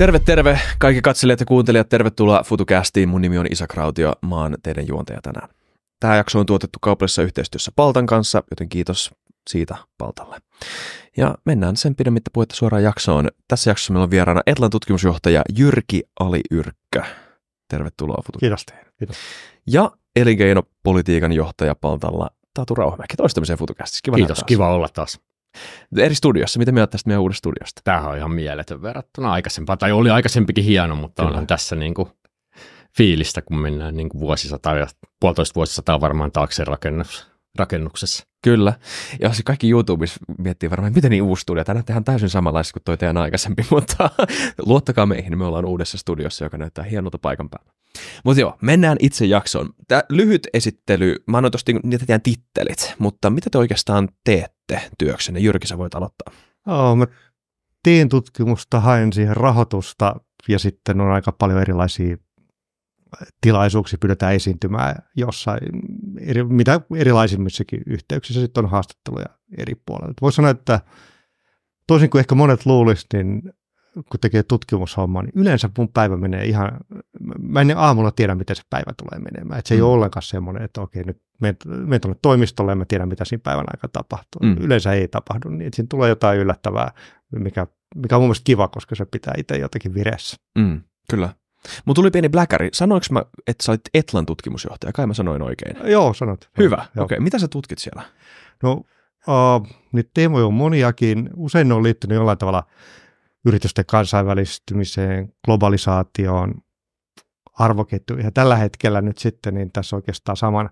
Terve, terve kaikki katselijat ja kuuntelijat. Tervetuloa FutuCastiin. Mun nimi on Isa Krautio. Mä oon teidän juontaja tänään. Tämä jakso on tuotettu kaupallisessa yhteistyössä Paltan kanssa, joten kiitos siitä Paltalle. Ja mennään sen pidemmittä puhetta suoraan jaksoon. Tässä jaksossa meillä on vieraana Etlan tutkimusjohtaja Jyrki Yrkkä. Tervetuloa FutuCastiin. Kiitos teille. Kiitos. Ja elinkeinopolitiikan johtaja Paltalla Tatu Rauhamäki toistamiseen FutuCastissa. Kiva Kiitos, kiva olla taas. Eri studiossa, mitä mieltä tästä meidän uudesta studiosta? Tämähän on ihan mieletön verrattuna aikaisempaan, tai oli aikaisempikin hieno, mutta Kyllä. onhan tässä niin kuin fiilistä, kun mennään niin kuin vuosisataa ja puolitoista vuosisataa varmaan taakse rakennus, rakennuksessa. Kyllä. Ja se siis kaikki YouTubessa miettii varmaan, miten niin uusi studio. Tänään tehdään täysin samanlaista kuin toi teidän aikaisempi, mutta luottakaa meihin, me ollaan uudessa studiossa, joka näyttää hienolta paikan päällä. Mutta joo, mennään itse jaksoon. Tämä lyhyt esittely, mä annan tuosta niinku niitä tittelit, mutta mitä te oikeastaan teette työksenne? Jyrki, sä voit aloittaa. Oh, mä teen tutkimusta, haen siihen rahoitusta ja sitten on aika paljon erilaisia tilaisuuksia pyydetään esiintymään jossain, eri, mitä erilaisimmissakin yhteyksissä sitten on haastatteluja eri puolilla. Voisi sanoa, että toisin kuin ehkä monet luulisivat, niin kun tekee tutkimushommaa, niin yleensä mun päivä menee ihan, mä en aamulla tiedä, miten se päivä tulee menemään. Et se mm. ei ole ollenkaan semmoinen, että okei, nyt menen tuonne toimistolle ja mä tiedän, mitä siinä päivän aikana tapahtuu. Mm. Yleensä ei tapahdu, niin että siinä tulee jotain yllättävää, mikä, mikä on mun mielestä kiva, koska se pitää itse jotenkin vireessä. Mm, kyllä. Mutta tuli pieni bläkäri. Sanoinko mä, että sä olit Etlan tutkimusjohtaja? Kai mä sanoin oikein. Joo, sanot. Hyvä. Okei, okay. mitä sä tutkit siellä? No, uh, niitä teemoja on moniakin. Usein ne on liittynyt jollain tavalla – yritysten kansainvälistymiseen, globalisaatioon, arvoketjuihin. Ja tällä hetkellä nyt sitten niin tässä oikeastaan saman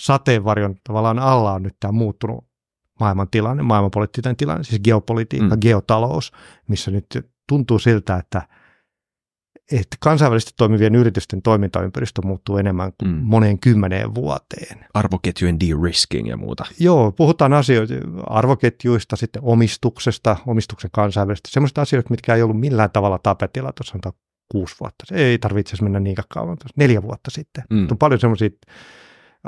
sateenvarjon tavallaan alla on nyt tämä muuttunut maailman tilanne, maailmanpoliittinen tilanne, siis geopolitiikka, mm. geotalous, missä nyt tuntuu siltä, että – että kansainvälisesti toimivien yritysten toimintaympäristö muuttuu enemmän kuin mm. moneen kymmeneen vuoteen. Arvoketjujen de-risking ja muuta. Joo, puhutaan asioita arvoketjuista, sitten omistuksesta, omistuksen kansainvälisesti, sellaiset asiat, mitkä ei ollut millään tavalla tapetilla tuossa on kuusi vuotta. Ei tarvitse mennä niin kauan, neljä vuotta sitten. Mm. On paljon sellaisia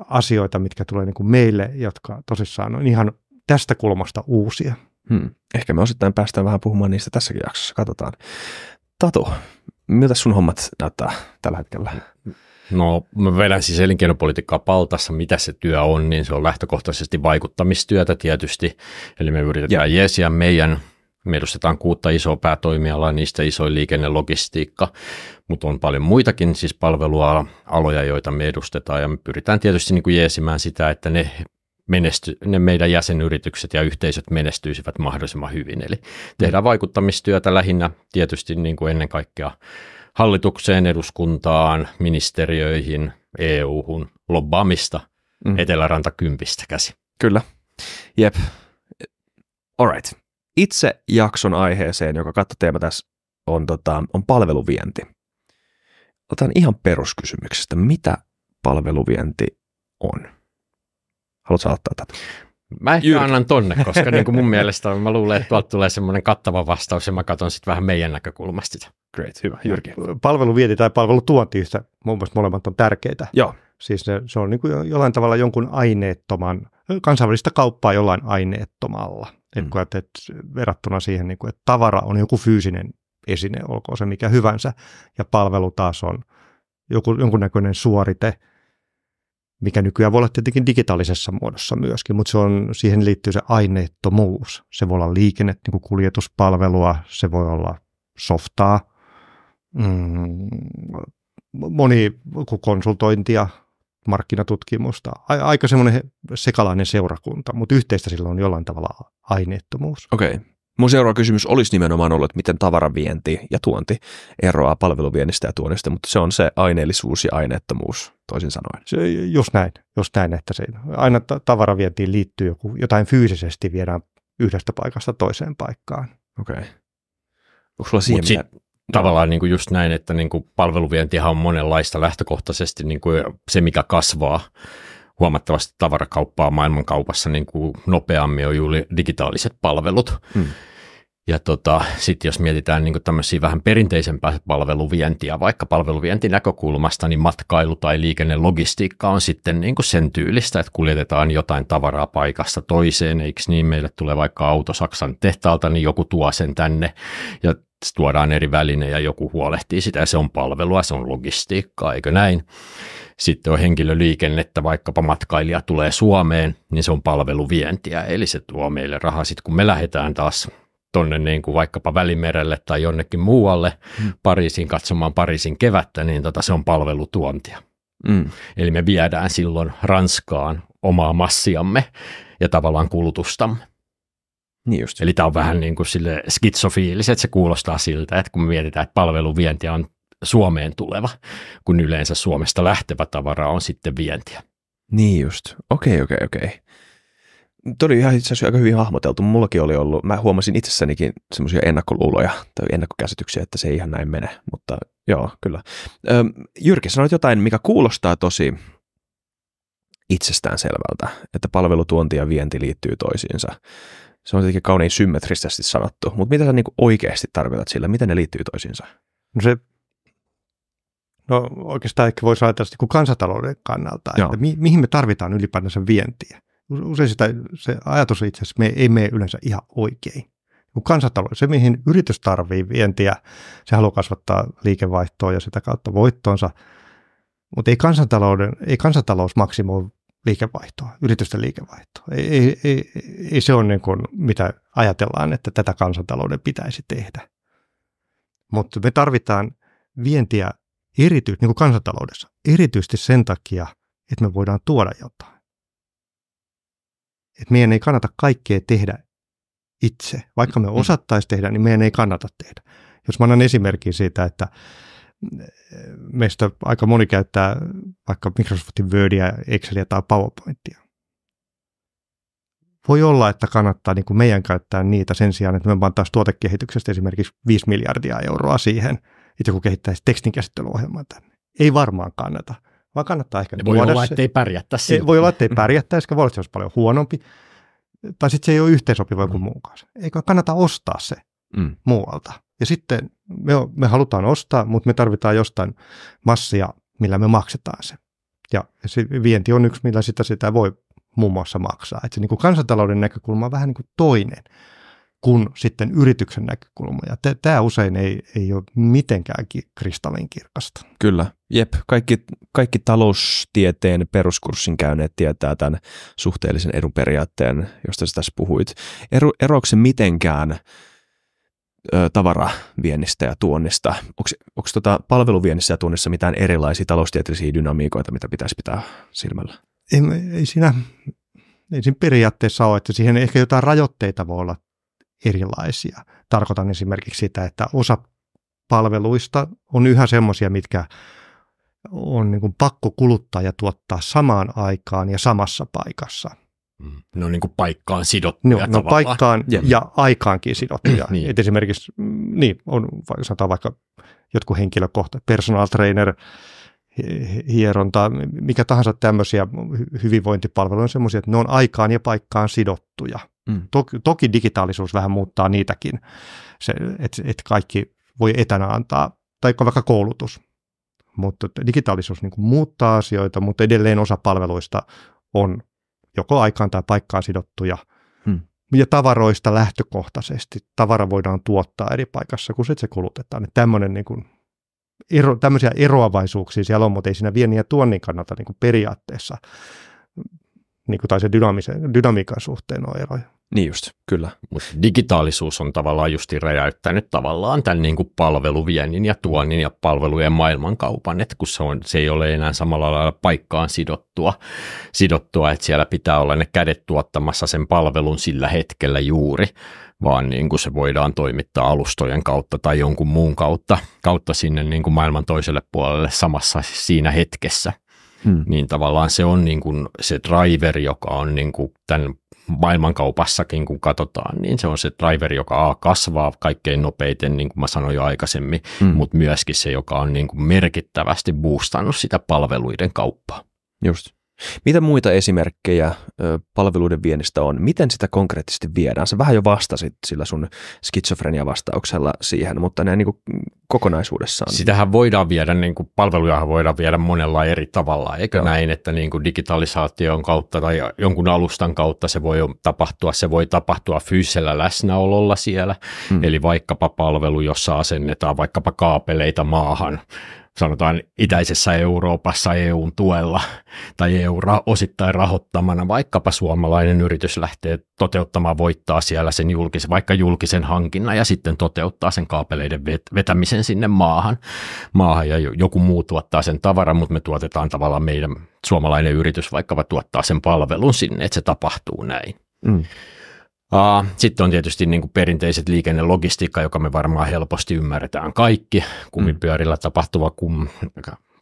asioita, mitkä tulee niin kuin meille, jotka tosissaan on ihan tästä kulmasta uusia. Hmm. Ehkä me osittain päästään vähän puhumaan niistä tässäkin jaksossa, katsotaan. Tatu, miltä sun hommat näyttää tällä hetkellä? No mä vedän siis elinkeinopolitiikkaa paltassa, mitä se työ on, niin se on lähtökohtaisesti vaikuttamistyötä tietysti. Eli me yritetään yeah. jeesiä meidän, me edustetaan kuutta isoa päätoimialaa, niistä isoin liikenne, logistiikka, mutta on paljon muitakin siis palvelualoja, joita me edustetaan ja me pyritään tietysti niin kuin jeesimään sitä, että ne menesty, ne meidän jäsenyritykset ja yhteisöt menestyisivät mahdollisimman hyvin. Eli tehdään vaikuttamistyötä lähinnä tietysti niin kuin ennen kaikkea hallitukseen, eduskuntaan, ministeriöihin, EU-hun, lobbaamista mm. Eteläranta kympistä käsi. Kyllä. Jep. Alright. Itse jakson aiheeseen, joka kattoteema tässä on, tota, on palveluvienti. Otan ihan peruskysymyksestä, mitä palveluvienti on? Haluatko aloittaa tätä? Mä ehkä Jyrki. annan tonne, koska niin kuin mun mielestä mä luulen, että tuolta tulee semmoinen kattava vastaus ja mä katson sitten vähän meidän näkökulmasta sitä. Great, hyvä. Jyrki. Palveluvieti tai palvelutuonti yhtä, mun mielestä molemmat on tärkeitä. Joo. Siis ne, se on niin kuin jollain tavalla jonkun aineettoman, kansainvälistä kauppaa jollain aineettomalla. Mm. Et, ajatet, verrattuna siihen, niin kuin, että tavara on joku fyysinen esine, olkoon se mikä hyvänsä, ja palvelu taas on joku, jonkunnäköinen suorite – mikä nykyään voi olla tietenkin digitaalisessa muodossa myöskin, mutta se on, siihen liittyy se aineettomuus. Se voi olla liikenne, niin kuin kuljetuspalvelua, se voi olla softaa, mm, moni konsultointia, markkinatutkimusta, aika semmoinen sekalainen seurakunta, mutta yhteistä sillä on jollain tavalla aineettomuus. Okei, okay. Mun seuraava kysymys olisi nimenomaan ollut, että miten tavaravienti ja tuonti eroaa palveluviennistä ja tuonnista, mutta se on se aineellisuus ja aineettomuus, toisin sanoen. Se, just näin, just näin, että se, aina tavaravientiin liittyy joku, jotain fyysisesti viedään yhdestä paikasta toiseen paikkaan. Okei. Okay. Tavallaan niin kuin just näin, että niin kuin palveluvientihan on monenlaista lähtökohtaisesti niin kuin se, mikä kasvaa huomattavasti tavarakauppaa maailmankaupassa niin kuin nopeammin on juuri digitaaliset palvelut. Mm. Ja tota, sitten jos mietitään niin tämmöisiä vähän perinteisempää palveluvientiä, vaikka palveluvientinäkökulmasta, niin matkailu tai liikennelogistiikka on sitten niin sen tyylistä, että kuljetetaan jotain tavaraa paikasta toiseen, eikö niin, meille tulee vaikka auto Saksan tehtaalta, niin joku tuo sen tänne ja tuodaan eri väline ja joku huolehtii sitä ja se on palvelua, se on logistiikkaa, eikö näin? Sitten on henkilöliikennettä, vaikkapa matkailija tulee Suomeen, niin se on palveluvientiä, eli se tuo meille rahaa. Sitten kun me lähdetään taas tuonne niin kuin vaikkapa Välimerelle tai jonnekin muualle mm. Pariisiin katsomaan Pariisin kevättä, niin tota, se on palvelutuontia. Mm. Eli me viedään silloin Ranskaan omaa massiamme ja tavallaan kulutustamme. Niin just. Eli tämä on vähän niin kuin sille skitsofiiliset, se kuulostaa siltä, että kun me mietitään, että palveluvientiä on Suomeen tuleva, kun yleensä Suomesta lähtevä tavara on sitten vientiä. Niin just. Okei, okay, okei, okay, okei. Okay. Tuo oli ihan itse asiassa aika hyvin hahmoteltu. Mullakin oli ollut, mä huomasin itsessänikin semmoisia ennakkoluuloja tai ennakkokäsityksiä, että se ei ihan näin mene, mutta joo, kyllä. Öm, Jyrki, sanoit jotain, mikä kuulostaa tosi itsestäänselvältä, että palvelutuonti ja vienti liittyy toisiinsa. Se on tietenkin kaunein symmetrisesti sanottu, mutta mitä sä niin oikeasti tarkoitat sillä, miten ne liittyy toisiinsa? No se no oikeastaan ehkä voisi ajatella niin kuin kansantalouden kannalta, Joo. että mi- mihin me tarvitaan ylipäätänsä vientiä. Usein sitä, se ajatus itse asiassa me ei mene yleensä ihan oikein. Niin Kun kansantalous, se mihin yritys tarvii vientiä, se haluaa kasvattaa liikevaihtoa ja sitä kautta voittonsa, mutta ei, kansantalouden, ei kansantalous maksimoi liikevaihtoa, yritysten liikevaihtoa. Ei, ei, ei, ei se ole niin kuin, mitä ajatellaan, että tätä kansantalouden pitäisi tehdä. Mutta me tarvitaan vientiä erity, niin kuin kansantaloudessa, erityisesti sen takia, että me voidaan tuoda jotain. Et meidän ei kannata kaikkea tehdä itse. Vaikka me mm. osattaisiin tehdä, niin meidän ei kannata tehdä. Jos mä annan esimerkin siitä, että eh, meistä aika moni käyttää vaikka Microsoftin Wordia, excelia tai PowerPointia. Voi olla, että kannattaa niin kuin meidän käyttää niitä sen sijaan, että me pantaisiin tuotekehityksestä esimerkiksi 5 miljardia euroa siihen – että joku kehittäisi tekstinkäsittelyohjelmaa tänne. Ei varmaan kannata, vaan kannattaa ehkä voi olla, ettei pärjättäisi. Silti. Voi olla, ettei pärjättäisi, voi olla, että se olisi paljon huonompi. Tai sitten se ei ole yhteensopiva mm. muun kanssa. Eikä kannata ostaa se mm. muualta. Ja sitten me, me halutaan ostaa, mutta me tarvitaan jostain massia, millä me maksetaan se. Ja se vienti on yksi, millä sitä sitä voi muun muassa maksaa. Että se niin kuin kansantalouden näkökulma on vähän niin kuin toinen kuin sitten yrityksen näkökulma. Ja tämä usein ei, ei ole mitenkään kristallinkirkasta. Kyllä, jep. Kaikki, kaikki taloustieteen peruskurssin käyneet tietää tämän suhteellisen edun periaatteen, josta sä tässä puhuit. Ero, eroako se mitenkään ö, tavaraviennistä ja tuonnista? Onko, onko tota palveluviennissä ja tuonnissa mitään erilaisia taloustieteellisiä dynamiikoita, mitä pitäisi pitää silmällä? Ei, ei siinä ei siinä periaatteessa ole, että siihen ehkä jotain rajoitteita voi olla erilaisia. Tarkoitan esimerkiksi sitä, että osa palveluista on yhä semmoisia, mitkä on niin kuin pakko kuluttaa ja tuottaa samaan aikaan ja samassa paikassa. Mm. on niin kuin paikkaan sidottuja no, no paikkaan ja, ja aikaankin sidottuja. niin. Et esimerkiksi, mm, niin, on, sanotaan vaikka jotkut henkilökohta, personal trainer, hieronta, mikä tahansa tämmöisiä hyvinvointipalveluja on semmoisia, että ne on aikaan ja paikkaan sidottuja – Mm. Toki, toki digitaalisuus vähän muuttaa niitäkin, että et kaikki voi etänä antaa, tai vaikka koulutus. Mutta digitaalisuus niin muuttaa asioita, mutta edelleen osa palveluista on joko aikaan tai paikkaan sidottuja. Hmm. Ja tavaroista lähtökohtaisesti. Tavara voidaan tuottaa eri paikassa, kun se, se kulutetaan. Että tämmöinen niin kuin ero, tämmöisiä eroavaisuuksia siellä on, mutta ei siinä viennin ja tuonnin kannalta niin kuin periaatteessa niin kuin, tai se dynaamisen, dynamiikan suhteen ole eroja. Niin just, kyllä. Mutta digitaalisuus on tavallaan justi räjäyttänyt tavallaan tämän niin kuin palveluviennin ja tuonnin ja palvelujen maailmankaupan, että kun se, on, se ei ole enää samalla lailla paikkaan sidottua, sidottua, että siellä pitää olla ne kädet tuottamassa sen palvelun sillä hetkellä juuri, vaan niin kuin se voidaan toimittaa alustojen kautta tai jonkun muun kautta, kautta sinne niin kuin maailman toiselle puolelle samassa siinä hetkessä hmm. niin tavallaan se on niin kuin se driver, joka on niin kuin tämän maailmankaupassakin, kun katsotaan, niin se on se driver, joka A, kasvaa kaikkein nopeiten, niin kuin mä sanoin jo aikaisemmin, mm. mutta myöskin se, joka on niin kuin merkittävästi boostannut sitä palveluiden kauppaa. Just. Mitä muita esimerkkejä palveluiden viennistä on? Miten sitä konkreettisesti viedään? Se vähän jo vastasit sillä sun skitsofrenia-vastauksella siihen, mutta näin niin kokonaisuudessaan. Sitähän voidaan viedä, niin kuin palvelujahan voidaan viedä monella eri tavalla, eikö Joo. näin, että niin kuin digitalisaation kautta tai jonkun alustan kautta se voi tapahtua, se voi tapahtua fyysisellä läsnäololla siellä, hmm. eli vaikkapa palvelu, jossa asennetaan vaikkapa kaapeleita maahan, sanotaan itäisessä Euroopassa EUn tuella tai EU osittain rahoittamana, vaikkapa suomalainen yritys lähtee toteuttamaan, voittaa siellä sen julkisen, vaikka julkisen hankinnan ja sitten toteuttaa sen kaapeleiden vetämisen sinne maahan, maahan ja joku muu tuottaa sen tavaran, mutta me tuotetaan tavallaan meidän suomalainen yritys vaikkapa tuottaa sen palvelun sinne, että se tapahtuu näin. Mm. Uh, Sitten on tietysti niin kuin perinteiset liikennelogistiikka, joka me varmaan helposti ymmärretään kaikki. Kumipyörillä tapahtuva kum,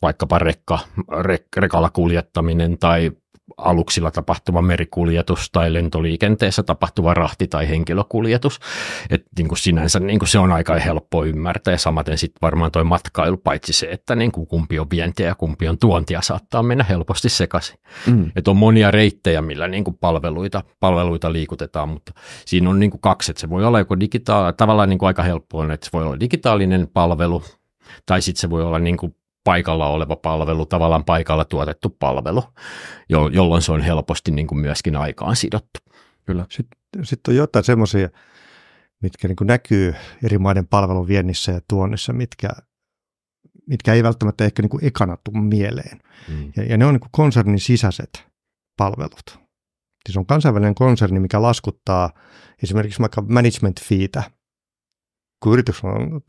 vaikkapa rekka, rek, rekalla kuljettaminen tai aluksilla tapahtuva merikuljetus tai lentoliikenteessä tapahtuva rahti tai henkilökuljetus. Et niin kuin sinänsä niin kuin se on aika helppo ymmärtää ja samaten sitten varmaan tuo matkailu, paitsi se, että niin kuin kumpi on vientiä ja kumpi on tuontia, saattaa mennä helposti sekaisin. Mm. Et on monia reittejä, millä niin kuin palveluita, palveluita liikutetaan, mutta siinä on niin kuin kaksi, että se voi olla joko digitaalinen tavallaan niin kuin aika helppo on, että se voi olla digitaalinen palvelu, tai sitten se voi olla niin kuin paikalla oleva palvelu, tavallaan paikalla tuotettu palvelu, jo, jolloin se on helposti niin kuin myöskin aikaan sidottu. Kyllä. Sitten, sitten on jotain semmoisia, mitkä niin kuin näkyy eri maiden palvelun viennissä ja tuonnissa, mitkä, mitkä ei välttämättä ehkä niin kuin ekana tule mieleen. Mm. Ja, ja ne on niin kuin konsernin sisäiset palvelut. Se siis on kansainvälinen konserni, mikä laskuttaa esimerkiksi vaikka management fiitä. kun yritys on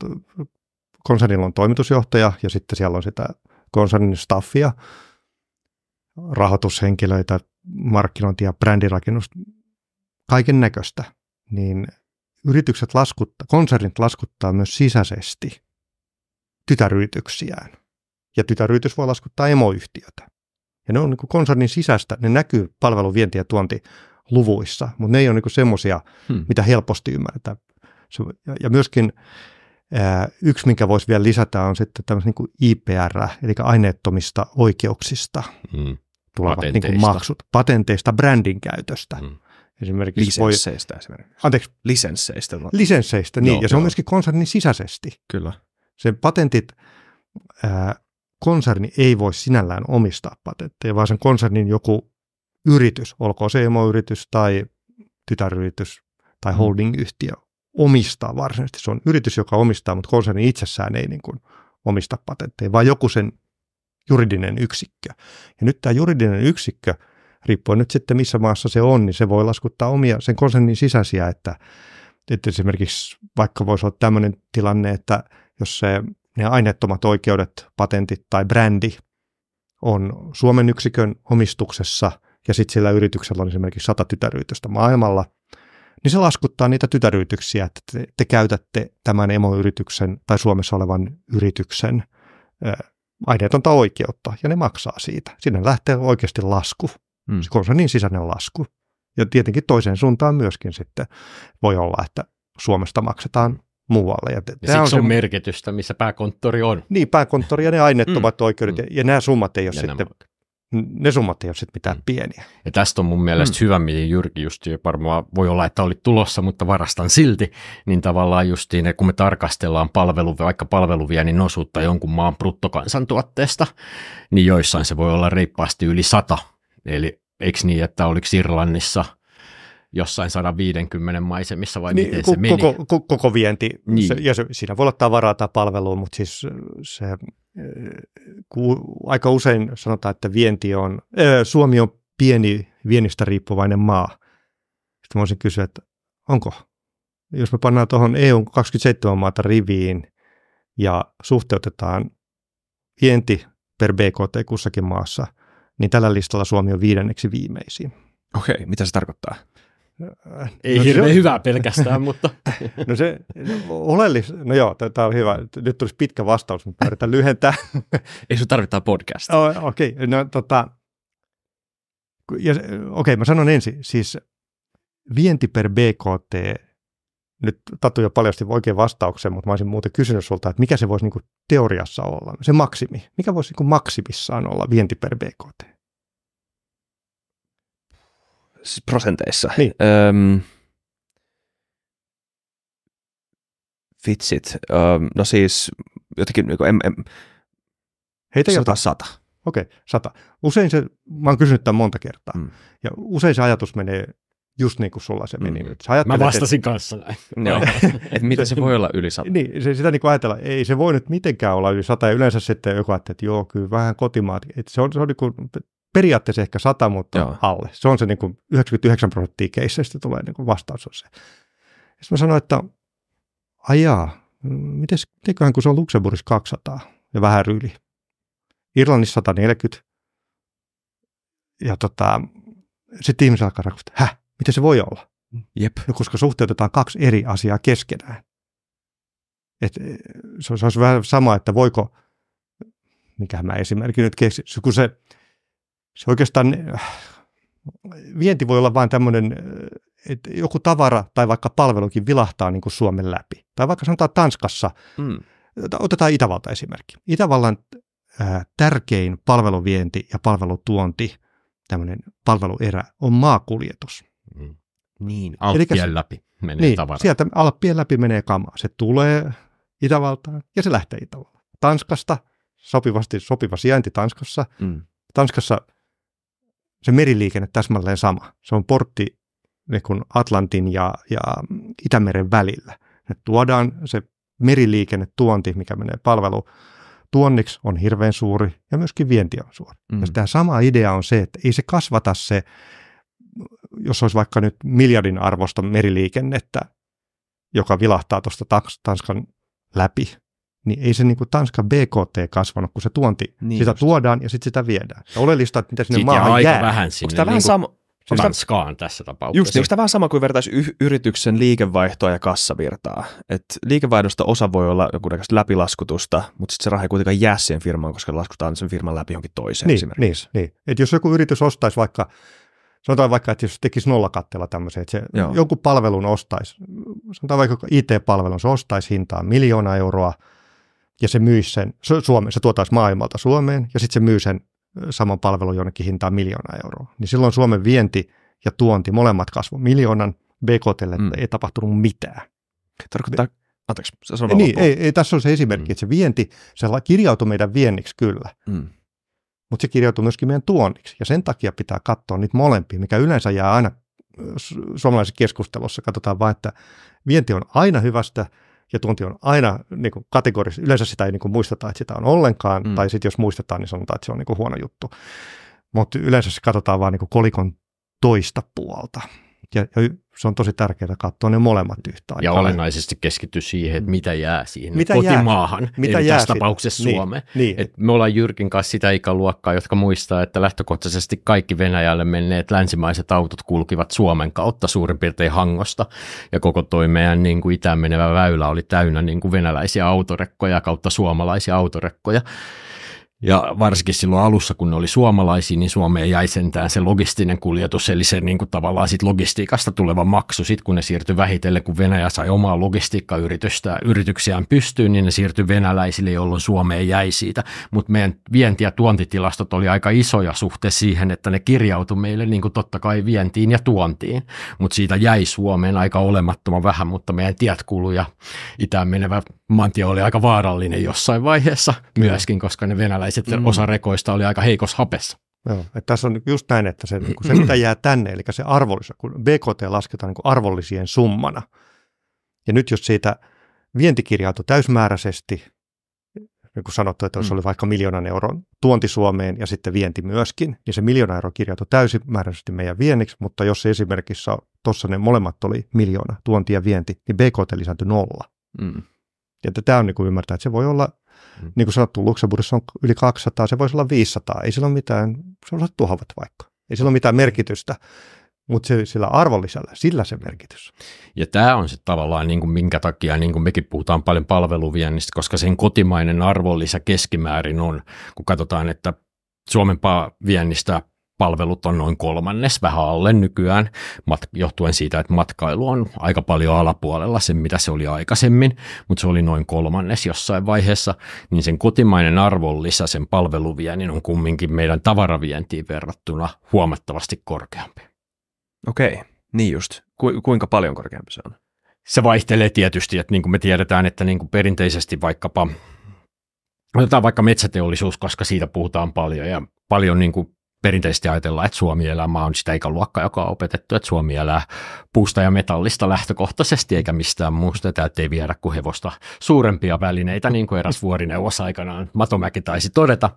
konsernilla on toimitusjohtaja ja sitten siellä on sitä konsernin staffia, rahoitushenkilöitä, markkinointia, brändirakennusta, kaiken näköistä, niin yritykset laskuttaa, konsernit laskuttaa myös sisäisesti tytäryrityksiään. Ja tytäryritys voi laskuttaa emoyhtiötä. Ja ne on niin konsernin sisäistä, ne näkyy palveluvienti- ja tuontiluvuissa, mutta ne ei ole niin semmoisia, hmm. mitä helposti ymmärretään. Ja myöskin yksi, minkä voisi vielä lisätä, on sitten tämmöistä niin IPR, eli aineettomista oikeuksista mm. tulevat niinku patenteista. Niin maksut. Patenteista, brändin käytöstä. Mm. Esimerkiksi lisensseistä voi, esimerkiksi. Anteeksi. Lisensseistä. Lisensseistä, niin. Joo, ja se joo. on myöskin konsernin sisäisesti. Kyllä. Se patentit, ää, konserni ei voi sinällään omistaa patentteja, vaan sen konsernin joku yritys, olkoon se emoyritys tai tytäryritys tai mm. holdingyhtiö, omistaa varsinaisesti. Se on yritys, joka omistaa, mutta konserni itsessään ei niin kuin omista patentteja, vaan joku sen juridinen yksikkö. Ja nyt tämä juridinen yksikkö, riippuen nyt sitten missä maassa se on, niin se voi laskuttaa omia sen konsernin sisäisiä, että, että esimerkiksi vaikka voisi olla tämmöinen tilanne, että jos se, ne aineettomat oikeudet, patentit tai brändi on Suomen yksikön omistuksessa ja sitten sillä yrityksellä on esimerkiksi sata tytäryytöstä maailmalla – niin se laskuttaa niitä tytäryrityksiä, että te, te käytätte tämän emoyrityksen tai Suomessa olevan yrityksen ö, aineetonta oikeutta, ja ne maksaa siitä. Sinne lähtee oikeasti lasku, mm. niin sisäinen lasku. Ja tietenkin toiseen suuntaan myöskin sitten voi olla, että Suomesta maksetaan muualle. Ja, ja tämä on, se... on merkitystä, missä pääkonttori on. Niin, pääkonttori ja ne aineettomat mm. oikeudet, mm. ja nämä summat ei ole ja sitten nämä ne summat ei ole sitten mitään mm. pieniä. Ja tästä on mun mielestä mm. hyvä, mihin Jyrki just varmaan voi olla, että oli tulossa, mutta varastan silti, niin tavallaan justiin, kun me tarkastellaan palvelu, vaikka palveluviennin osuutta jonkun maan bruttokansantuotteesta, niin joissain se voi olla reippaasti yli sata. Eli eikö niin, että oliko Irlannissa – jossain 150 maisemissa vai niin, miten se koko, meni? Koko, koko vienti, niin. se, ja se, siinä voi olla tavaraa tai palvelua, mutta siis se aika usein sanotaan, että vienti on, ää, äh, Suomi on pieni viennistä riippuvainen maa. Sitten voisin kysyä, että onko? Jos me pannaan tuohon EU 27 maata riviin ja suhteutetaan vienti per BKT kussakin maassa, niin tällä listalla Suomi on viidenneksi viimeisin. Okei, mitä se tarkoittaa? Ei no hirveän on... pelkästään, mutta... no se no oleellis... No joo, tämä on hyvä. Nyt tulisi pitkä vastaus, mutta yritän lyhentää. Ei sun tarvita podcast. Oh, Okei, okay. no tota... Okei, okay, mä sanon ensin. Siis vienti per BKT, nyt Tatu jo paljasti oikein vastauksen, mutta mä olisin muuten kysynyt sulta, että mikä se voisi niin teoriassa olla, se maksimi. Mikä voisi niin maksimissaan olla vienti per BKT? siis prosenteissa. Niin. Öm, vitsit. Öm, no siis jotenkin, niin en, en, Heitä sata. jotain. Sata. Okei, okay, sata. Usein se, mä oon kysynyt tämän monta kertaa, mm. ja usein se ajatus menee just niin kuin sulla se meni mm. nyt. Sä mä vastasin et, kanssa näin. No, että miten se, se voi olla yli sata? Niin, se, sitä niin ajatella, ei se voi nyt mitenkään olla yli sata, ja yleensä sitten joku ajattelee, että joo, kyllä vähän kotimaat. Et se on, se on niin kuin periaatteessa ehkä 100, mutta Joo. alle. Se on se niin kuin 99 prosenttia keisseistä tulee niin kuin vastaus on se. Sitten mä sanoin, että ajaa, mites, mitenköhän kun se on Luxemburgissa 200 ja vähän ryli. Irlannissa 140. Ja tota, sitten ihmiset alkaa että häh, miten se voi olla? Jep. No, koska suhteutetaan kaksi eri asiaa keskenään. Et, e, se olisi vähän sama, että voiko, mikä mä esimerkki nyt keksin, kun se se oikeastaan, äh, vienti voi olla vain tämmöinen, äh, että joku tavara tai vaikka palvelukin vilahtaa niin kuin Suomen läpi. Tai vaikka sanotaan Tanskassa, mm. otetaan Itävalta esimerkki. Itävallan äh, tärkein palveluvienti ja palvelutuonti, tämmöinen palveluerä, on maakuljetus. Mm. Niin, Alppien Elikäs, läpi menee niin, tavara. sieltä Alppien läpi menee kamaa. Se tulee Itävaltaan ja se lähtee Itävaltaan. Tanskasta, sopivasti sopiva sijainti Tanskassa. Mm. Tanskassa se meriliikenne täsmälleen sama. Se on portti niin kuin Atlantin ja, ja Itämeren välillä. Ne tuodaan se tuonti, mikä menee palvelu tuonniksi, on hirveän suuri ja myöskin vienti on suuri. Mm. tämä sama idea on se, että ei se kasvata se, jos olisi vaikka nyt miljardin arvosta meriliikennettä, joka vilahtaa tuosta Tanskan läpi niin ei se niin kuin Tanska BKT kasvanut, kun se tuonti, niin sitä just. tuodaan ja sitten sitä viedään. Ja oleellista, että mitä sinne sitten maahan aika jää. vähän sinne. Onko tämä niin vähän niinku sama, Tanskaan tässä tapauksessa. Just niin, onko tämä vähän sama kuin vertaisi y- yrityksen liikevaihtoa ja kassavirtaa? Et liikevaihdosta osa voi olla joku läpilaskutusta, mutta sitten se raha ei kuitenkaan jää siihen firmaan, koska laskutaan sen firman läpi johonkin toiseen niin, esimerkiksi. Niin, niin. Et jos joku yritys ostaisi vaikka, sanotaan vaikka, että jos tekisi nollakatteella tämmöisen, että se Joo. jonkun palvelun ostaisi, sanotaan vaikka it-palvelun, se ostaisi hintaan miljoona euroa – ja se myy sen, Suomeen, se tuotaisi maailmalta Suomeen ja sitten se myy sen saman palvelun jonnekin hintaan miljoona euroa. Niin silloin Suomen vienti ja tuonti molemmat kasvu miljoonan, BKT mm. ei tapahtunut mitään. Tarkoittaa, anteeksi, se on niin, ei, ei, tässä on se esimerkki, mm. että se vienti, se kirjautui meidän vienniksi kyllä, mm. mutta se kirjautui myöskin meidän tuonniksi. Ja sen takia pitää katsoa niitä molempia, mikä yleensä jää aina suomalaisessa keskustelussa. Katsotaan vain, että vienti on aina hyvästä ja tunti on aina niin kuin kategoris, yleensä sitä ei niin kuin muisteta, että sitä on ollenkaan, mm. tai sitten jos muistetaan, niin sanotaan, että se on niin kuin huono juttu. Mutta yleensä se katsotaan vain niin kolikon toista puolta. Ja, ja se on tosi tärkeää katsoa ne molemmat yhtä aikaa. Ja olennaisesti keskity siihen, että mitä jää siihen mitä kotimaahan, jää? Mitä eli jää tässä sitä? tapauksessa niin, Suomeen. Niin. Et me ollaan Jyrkin kanssa sitä ikäluokkaa, jotka muistaa, että lähtökohtaisesti kaikki Venäjälle menneet länsimaiset autot kulkivat Suomen kautta suurin piirtein Hangosta, ja koko toi meidän niin kuin itään menevä väylä oli täynnä niin kuin venäläisiä autorekkoja kautta suomalaisia autorekkoja. Ja varsinkin silloin alussa, kun ne oli suomalaisia, niin Suomeen jäi sentään se logistinen kuljetus, eli se niin kuin tavallaan sit logistiikasta tuleva maksu. Sitten kun ne siirtyi vähitellen, kun Venäjä sai omaa logistiikkayritystä yrityksiään pystyyn, niin ne siirtyi venäläisille, jolloin Suomeen jäi siitä. Mutta meidän vienti- ja tuontitilastot oli aika isoja suhteessa siihen, että ne kirjautui meille niin kuin totta kai vientiin ja tuontiin. Mutta siitä jäi Suomeen aika olemattoman vähän, mutta meidän tiet kuluja ja itään menevä mantio oli aika vaarallinen jossain vaiheessa myöskin, koska ne venäläiset sitten mm. osa rekoista oli aika heikossa hapessa. Joo, että tässä on just näin, että se, niin se mitä jää tänne, eli se arvonlisä, kun BKT lasketaan niin kuin arvollisien summana, ja nyt jos siitä vientikirjautui täysmääräisesti, niin kuin sanottu, että jos mm. oli vaikka miljoonan euron tuonti Suomeen ja sitten vienti myöskin, niin se miljoona euro kirjautui täysimääräisesti meidän vienniksi, mutta jos esimerkiksi tuossa ne molemmat oli miljoona tuonti ja vienti, niin BKT lisääntyi nolla. Mm. Ja tämä on niin kuin ymmärtää, että se voi olla Mm. Niin kuin sanottu, Luxemburgissa on yli 200, se voisi olla 500, ei sillä ole mitään, se on tuhavat vaikka. Ei sillä ole mitään merkitystä, mutta se, sillä arvonlisällä, sillä se merkitys. Ja tämä on se tavallaan, niin kuin minkä takia niin kuin mekin puhutaan paljon palveluviennistä, koska sen kotimainen arvonlisä keskimäärin on, kun katsotaan, että Suomen viennistä palvelut on noin kolmannes, vähän alle nykyään, mat- johtuen siitä, että matkailu on aika paljon alapuolella sen, mitä se oli aikaisemmin, mutta se oli noin kolmannes jossain vaiheessa, niin sen kotimainen arvonlisä sen niin on kumminkin meidän tavaravientiin verrattuna huomattavasti korkeampi. Okei, okay. niin just. Ku- kuinka paljon korkeampi se on? Se vaihtelee tietysti, että niin kuin me tiedetään, että niin kuin perinteisesti vaikkapa Otetaan vaikka metsäteollisuus, koska siitä puhutaan paljon ja paljon niin kuin perinteisesti ajatellaan, että suomi mä oon sitä ikäluokkaa, joka on opetettu, että Suomi elää puusta ja metallista lähtökohtaisesti eikä mistään muusta. että ei viedä kuin hevosta suurempia välineitä, niin kuin eräs vuorineuvos aikanaan Matomäki taisi todeta,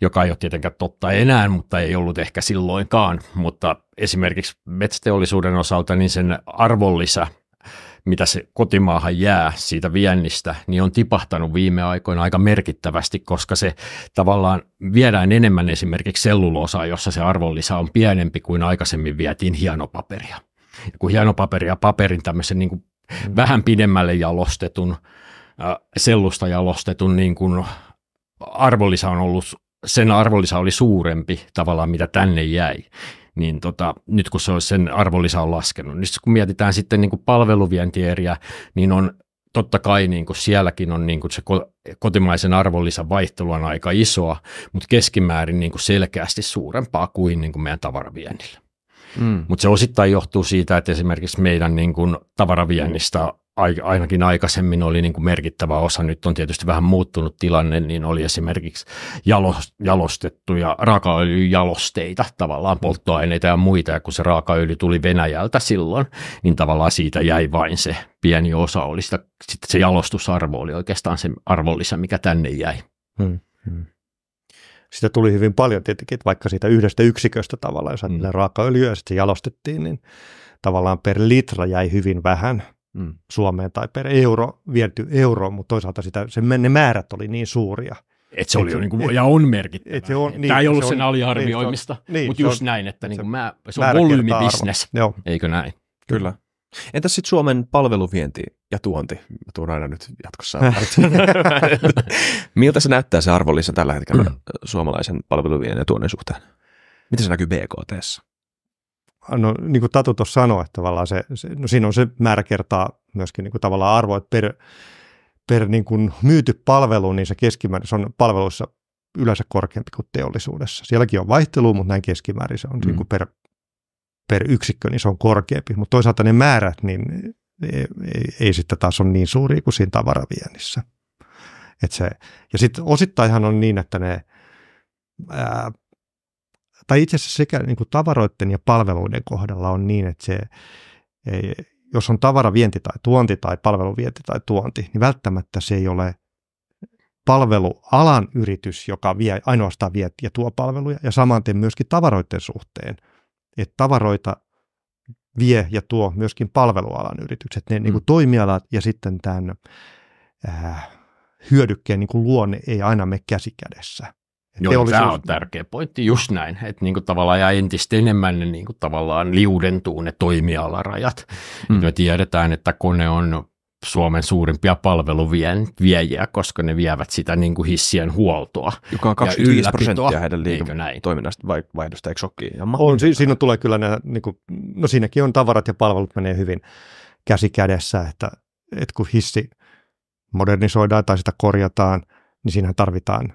joka ei ole tietenkään totta enää, mutta ei ollut ehkä silloinkaan. Mutta esimerkiksi metsäteollisuuden osalta niin sen arvonlisä – mitä se kotimaahan jää siitä viennistä, niin on tipahtanut viime aikoina aika merkittävästi, koska se tavallaan viedään enemmän esimerkiksi selluloosaa, jossa se arvonlisä on pienempi kuin aikaisemmin vietiin hienopaperia. Ja kun hienopaperia paperin tämmöisen niin kuin mm. vähän pidemmälle jalostetun, äh, sellusta jalostetun niin kuin arvonlisä on ollut, sen arvonlisä oli suurempi tavallaan, mitä tänne jäi niin tota, nyt kun se olisi sen arvonlisä on laskenut. Niin kun mietitään sitten niin kuin palveluvientieriä, niin on totta kai niin kuin sielläkin on niin kuin se kotimaisen arvonlisän vaihtelu on aika isoa, mutta keskimäärin niin kuin selkeästi suurempaa kuin, niin kuin meidän tavaraviennillä. Mm. Mutta se osittain johtuu siitä, että esimerkiksi meidän niin kuin tavaraviennistä ainakin aikaisemmin oli niin kuin merkittävä osa, nyt on tietysti vähän muuttunut tilanne, niin oli esimerkiksi jalostettuja raakaöljyjalosteita, tavallaan polttoaineita ja muita, ja kun se raakaöljy tuli Venäjältä silloin, niin tavallaan siitä jäi vain se pieni osa, oli sitä, sitten se jalostusarvo oli oikeastaan se arvonlisä, mikä tänne jäi. Hmm. Hmm. Sitä tuli hyvin paljon tietenkin, että vaikka siitä yhdestä yksiköstä tavallaan, jos hmm. raakaöljyä ja sitten se jalostettiin, niin tavallaan per litra jäi hyvin vähän – mm. Suomeen tai per euro vienty euro, mutta toisaalta sitä, se, ne määrät oli niin suuria. Et se et, oli jo, niin kuin, et, ja on merkittävä. Et se on, niin, Tämä ei ollut niin, se sen on, aliarvioimista, niin, mutta just on, näin, että niin kuin mä, se on volyymibisnes, eikö näin? Kyllä. Entäs sitten Suomen palveluvienti ja tuonti? Mä tuon aina nyt jatkossa. Miltä se näyttää se arvonlisä tällä hetkellä mm. suomalaisen palveluvienti ja tuonnin suhteen? Miten se näkyy BKTssä? no niin kuin Tatu tuossa sanoi, että tavallaan se, se, no siinä on se määrä kertaa myöskin niin kuin tavallaan arvo, että per, per niin kuin myyty palvelu, niin se keskimäärin, se on palveluissa yleensä korkeampi kuin teollisuudessa. Sielläkin on vaihtelu, mutta näin keskimäärin se on mm. niin kuin mm. per, per yksikkö, niin se on korkeampi. Mutta toisaalta ne määrät, niin ei, ei, ei sitten taas ole niin suuri kuin siinä tavaraviennissä. Et se, ja sitten osittainhan on niin, että ne ää, tai itse asiassa sekä niin kuin tavaroiden ja palveluiden kohdalla on niin, että se, e, jos on tavaravienti tai tuonti tai palveluvienti tai tuonti, niin välttämättä se ei ole palvelualan yritys, joka vie, ainoastaan vie ja tuo palveluja, ja samanten myöskin tavaroiden suhteen, että tavaroita vie ja tuo myöskin palvelualan yritykset, ne mm. niin kuin mm. toimialat ja sitten tämän äh, hyödykkeen niin kuin luonne ei aina mene käsikädessä. Joo, teollisuus... tämä on tärkeä pointti, just näin, että niin kuin tavallaan ja entistä enemmän ne niin kuin tavallaan liudentuu ne toimialarajat. Mm. me tiedetään, että kone on Suomen suurimpia palveluviejiä, koska ne vievät sitä niin kuin hissien huoltoa. Joka on 25 prosenttia heidän liiketoiminnasta vai, vaihdosta, eikö On, si- siinä tulee kyllä nämä, niin kuin, no siinäkin on tavarat ja palvelut menee hyvin käsi kädessä, että, että kun hissi modernisoidaan tai sitä korjataan, niin siinä tarvitaan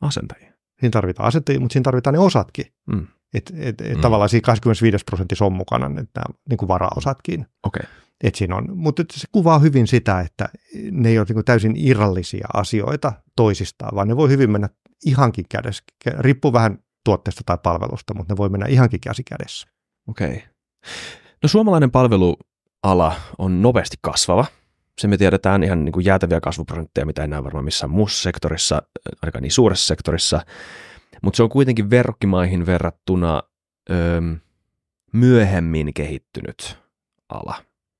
asentajia siinä tarvitaan asettajia, mutta siinä tarvitaan ne osatkin. Mm. Et, et, et mm. tavallaan siinä 25 prosentissa on mukana että nämä niin kuin varaosatkin. Okay. Et siinä on, mutta se kuvaa hyvin sitä, että ne ei ole niin kuin täysin irrallisia asioita toisistaan, vaan ne voi hyvin mennä ihankin kädessä, riippuu vähän tuotteesta tai palvelusta, mutta ne voi mennä ihankin käsi kädessä. Okei. Okay. No suomalainen palveluala on nopeasti kasvava – se me tiedetään ihan niin kuin jäätäviä kasvuprosentteja, mitä ei näy varmaan missään muussa sektorissa, äh, aika niin suuressa sektorissa, mutta se on kuitenkin verkkimaihin verrattuna öö, myöhemmin kehittynyt ala,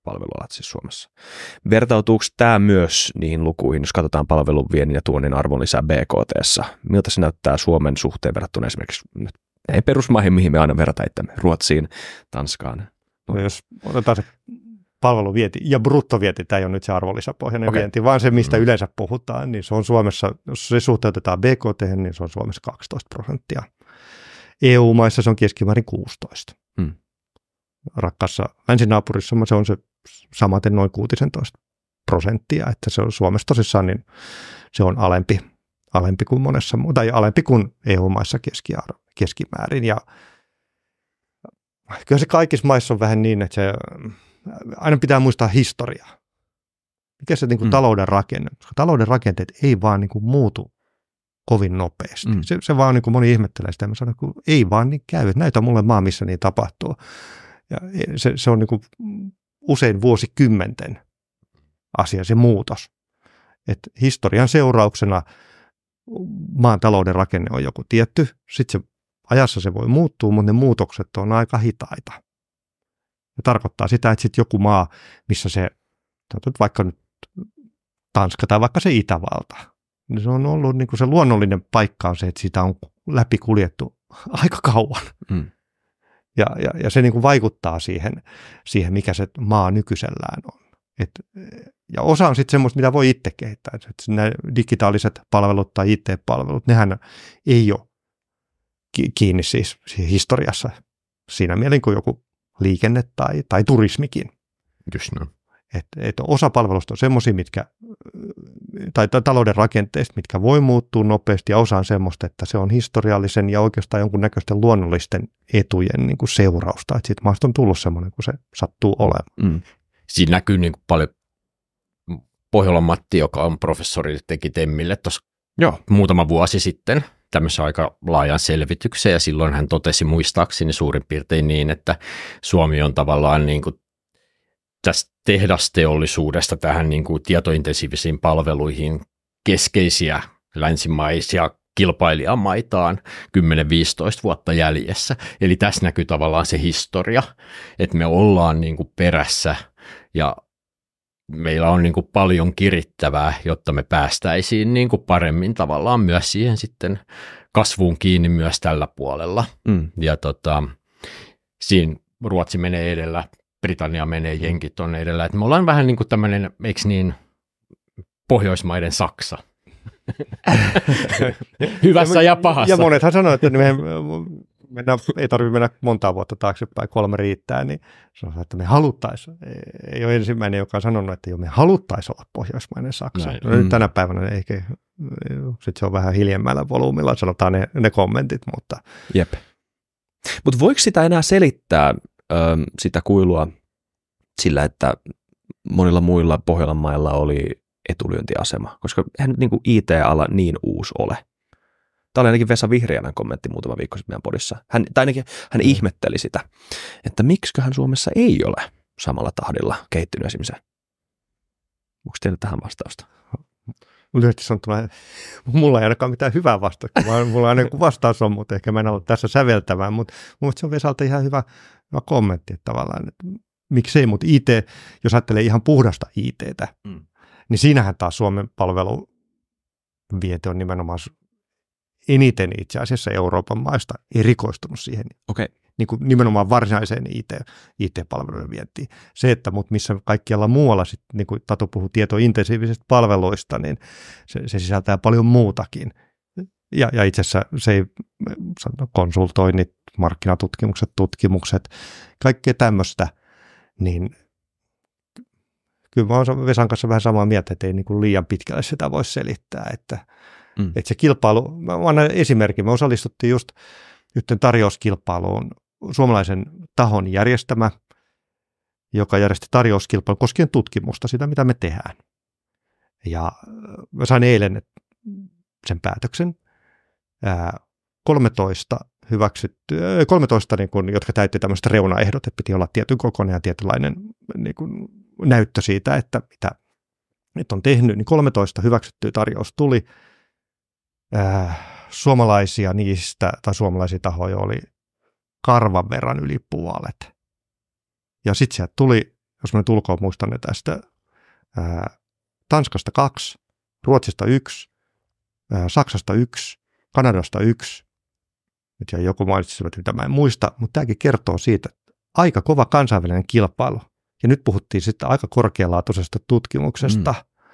palvelualat siis Suomessa. Vertautuuko tämä myös niihin lukuihin, jos katsotaan palvelun viennin ja tuonnin lisää BKT? Miltä se näyttää Suomen suhteen verrattuna esimerkiksi nyt ei perusmaihin, mihin me aina verrataan Ruotsiin, Tanskaan? No, jos otetaan se palveluvienti ja bruttovienti, tämä ei ole nyt se arvonlisäpohjainen okay. vienti, vaan se, mistä mm. yleensä puhutaan, niin se on Suomessa, jos se suhteutetaan BKT, niin se on Suomessa 12 prosenttia. EU-maissa se on keskimäärin 16. Mm. Rakkaassa länsinaapurissa se on se samaten noin 16 prosenttia, että se on Suomessa tosissaan, niin se on alempi, alempi kuin monessa, tai alempi kuin EU-maissa keskimäärin. Ja kyllä se kaikissa maissa on vähän niin, että se aina pitää muistaa historiaa. Mikä se niin kuin mm. talouden rakenne Koska talouden rakenteet ei vaan niin kuin muutu kovin nopeasti. Mm. Se, se vaan niin kuin moni ihmettelee sitä. Mä sanon, kun ei vaan niin käy. Että näytä mulle maa, missä niin tapahtuu. Ja se, se on niin kuin usein vuosikymmenten asia se muutos. Et historian seurauksena maan talouden rakenne on joku tietty, sitten se ajassa se voi muuttua, mutta ne muutokset on aika hitaita. Ja tarkoittaa sitä, että sitten joku maa, missä se, vaikka nyt Tanska tai vaikka se Itävalta, niin se on ollut niin kuin se luonnollinen paikka on se, että sitä on läpi kuljettu aika kauan. Mm. Ja, ja, ja se niin kuin vaikuttaa siihen, siihen, mikä se maa nykyisellään on. Et, ja osa on sitten semmoista, mitä voi itse kehittää. Et nämä digitaaliset palvelut tai IT-palvelut, nehän ei ole kiinni siis, siis historiassa siinä mielin kuin joku liikenne tai, tai turismikin. Just no. Et, et osa palvelusta on semmoisia, mitkä, tai talouden rakenteista, mitkä voi muuttua nopeasti, ja osa on semmoista, että se on historiallisen ja oikeastaan jonkunnäköisten luonnollisten etujen niin kuin seurausta. Että siitä maasta on tullut semmoinen, kun se sattuu olemaan. Mm. Siinä näkyy niin kuin paljon Pohjolan Matti, joka on professori, teki Temmille tuossa muutama vuosi sitten – tämmöisen aika laajan selvityksen ja silloin hän totesi muistaakseni suurin piirtein niin, että Suomi on tavallaan niin kuin tästä tehdasteollisuudesta tähän niin kuin tietointensiivisiin palveluihin keskeisiä länsimaisia kilpailijamaitaan 10-15 vuotta jäljessä. Eli tässä näkyy tavallaan se historia, että me ollaan niin kuin perässä ja meillä on niin kuin paljon kirittävää, jotta me päästäisiin niin kuin paremmin tavallaan myös siihen sitten kasvuun kiinni myös tällä puolella. Mm. Ja tota, siinä Ruotsi menee edellä, Britannia menee, mm. Jenkit on edellä. Et me ollaan vähän niin kuin tämmöinen, eikö niin, Pohjoismaiden Saksa. Hyvässä ja, ja pahassa. Ja monethan sanoo, että meidän mennä, ei tarvitse mennä monta vuotta taaksepäin, kolme riittää, niin sanotaan, että me haluttaisiin, ei ole ensimmäinen, joka on sanonut, että jo me haluttaisiin olla pohjoismainen Saksa. Näin. No, mm. nyt tänä päivänä ehkä, sit se on vähän hiljemmällä volyymilla, sanotaan ne, ne kommentit, mutta. Jep. Mutta voiko sitä enää selittää ö, ähm, sitä kuilua sillä, että monilla muilla Pohjolan mailla oli etulyöntiasema, koska eihän nyt niin IT-ala niin uusi ole. Tämä oli ainakin Vesa Vihreänän kommentti muutama viikko sitten meidän podissa. Hän, tai ainakin hän mm. ihmetteli sitä, että miksiköhän Suomessa ei ole samalla tahdilla kehittynyt esimerkiksi. Onko teillä tähän vastausta? lyhyesti sanottuna, mulla ei ainakaan mitään hyvää vastausta, vaan mulla aina joku vastaus on, mutta ehkä mä en halua tässä säveltämään, mutta mun se on Vesalta ihan hyvä, hyvä kommentti, että tavallaan, että miksei, mutta IT, jos ajattelee ihan puhdasta ITtä, mm. niin siinähän taas Suomen palvelu viete on nimenomaan eniten itse asiassa Euroopan maista erikoistunut siihen okay. niin kuin nimenomaan varsinaiseen IT, IT-palveluiden vientiin. Se, että mut missä kaikkialla muualla, sit, niin kuin Tatu puhuu tietointensiivisistä palveluista, niin se, se sisältää paljon muutakin. Ja, ja itse asiassa se ei, konsultoinnit, markkinatutkimukset, tutkimukset, kaikkea tämmöistä, niin kyllä mä olen Vesan kanssa vähän samaa mieltä, että ei niin kuin liian pitkälle sitä voi selittää, että – Mm. Että se kilpailu, mä annan esimerkin, me osallistuttiin just yhteen tarjouskilpailuun suomalaisen tahon järjestämä, joka järjesti tarjouskilpailun koskien tutkimusta, sitä mitä me tehdään. Ja äh, mä sain eilen sen päätöksen. 13 äh, hyväksytty, 13, äh, niin kun, jotka täytti tämmöiset reunaehdot, että piti olla tietyn kokoinen ja tietynlainen niin kun, näyttö siitä, että mitä että on tehnyt, niin 13 hyväksyttyä tarjous tuli äh, suomalaisia niistä, tai suomalaisia tahoja oli karvan verran yli puolet. Ja sitten sieltä tuli, jos mä nyt ulkoa muistan ne tästä, ää, äh, Tanskasta kaksi, Ruotsista yksi, ää, äh, Saksasta yksi, Kanadasta yksi. Nyt ja joku mainitsivat, mitä mä en muista, mutta tämäkin kertoo siitä, että aika kova kansainvälinen kilpailu. Ja nyt puhuttiin sitten aika korkealaatuisesta tutkimuksesta. Mm.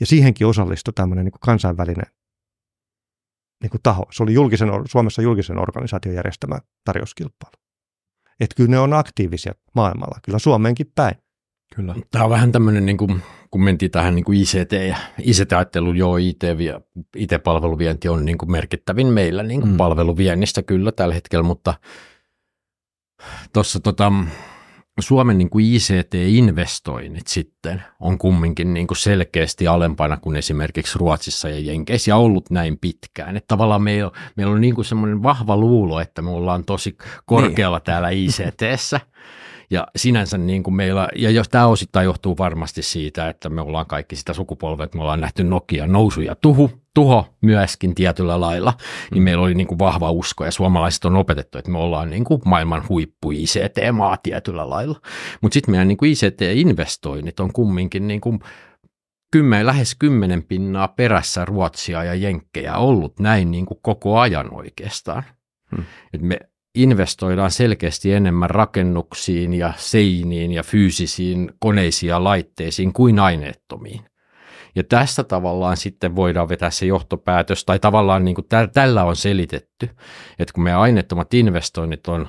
Ja siihenkin osallistui tämmöinen niin kansainvälinen niin kuin taho. Se oli julkisen, Suomessa julkisen organisaation järjestämä tarjouskilpailu. Että kyllä ne on aktiivisia maailmalla, kyllä Suomeenkin päin. Kyllä. Tämä on vähän tämmöinen, niin kuin, kun mentiin tähän niin kuin ICT ja ICT-ajattelu, joo, IT, IT-palveluvienti on niin kuin merkittävin meillä niin kuin mm. palveluviennistä kyllä tällä hetkellä, mutta tuossa tota, Suomen niin kuin ICT-investoinnit sitten on kumminkin niin kuin selkeästi alempana kuin esimerkiksi Ruotsissa ja Jenkeissä ja ollut näin pitkään. Että tavallaan meillä, meillä on niin kuin semmoinen vahva luulo, että me ollaan tosi niin. korkealla niin. täällä ICTssä. Ja sinänsä niin kuin meillä, ja jos tämä osittain johtuu varmasti siitä, että me ollaan kaikki sitä sukupolvea, että me ollaan nähty Nokia nousu ja tuhu, tuho myöskin tietyllä lailla, niin mm. meillä oli niin kuin vahva usko ja suomalaiset on opetettu, että me ollaan niin kuin maailman huippu ICT-maa tietyllä lailla. Mutta sitten meidän niin kuin ICT-investoinnit on kumminkin niin kuin kymmen, lähes kymmenen pinnaa perässä Ruotsia ja Jenkkejä ollut näin niin kuin koko ajan oikeastaan. Hmm. Et me investoidaan selkeästi enemmän rakennuksiin ja seiniin ja fyysisiin koneisiin ja laitteisiin kuin aineettomiin. Ja tästä tavallaan sitten voidaan vetää se johtopäätös, tai tavallaan niin kuin tällä on selitetty, että kun meidän aineettomat investoinnit on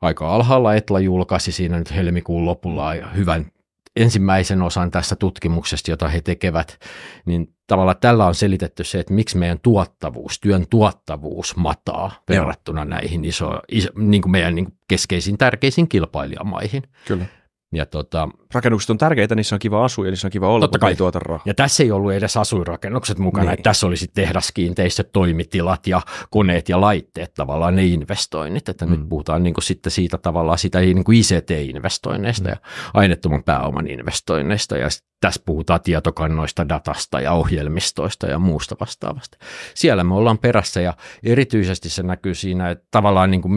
aika alhaalla, Etla julkaisi siinä nyt helmikuun lopulla hyvän ensimmäisen osan tässä tutkimuksesta, jota he tekevät, niin tavallaan tällä on selitetty se, että miksi meidän tuottavuus, työn tuottavuus mataa verrattuna Joo. näihin iso, iso niin kuin meidän niin kuin keskeisiin tärkeisiin kilpailijamaihin. Kyllä. Ja tota, Rakennukset on tärkeitä, niissä on kiva asua ja niissä on kiva olla, totta kai. tuota rahaa. Ja tässä ei ollut edes asuinrakennukset mukana, niin. tässä oli sitten tehdaskiinteistöt, toimitilat ja koneet ja laitteet tavallaan ne investoinnit, että mm. nyt puhutaan niin kuin sitten siitä tavallaan sitä niin kuin ICT-investoinneista mm. ja aineettoman pääoman investoinneista ja tässä puhutaan tietokannoista, datasta ja ohjelmistoista ja muusta vastaavasta. Siellä me ollaan perässä ja erityisesti se näkyy siinä, että tavallaan niin kuin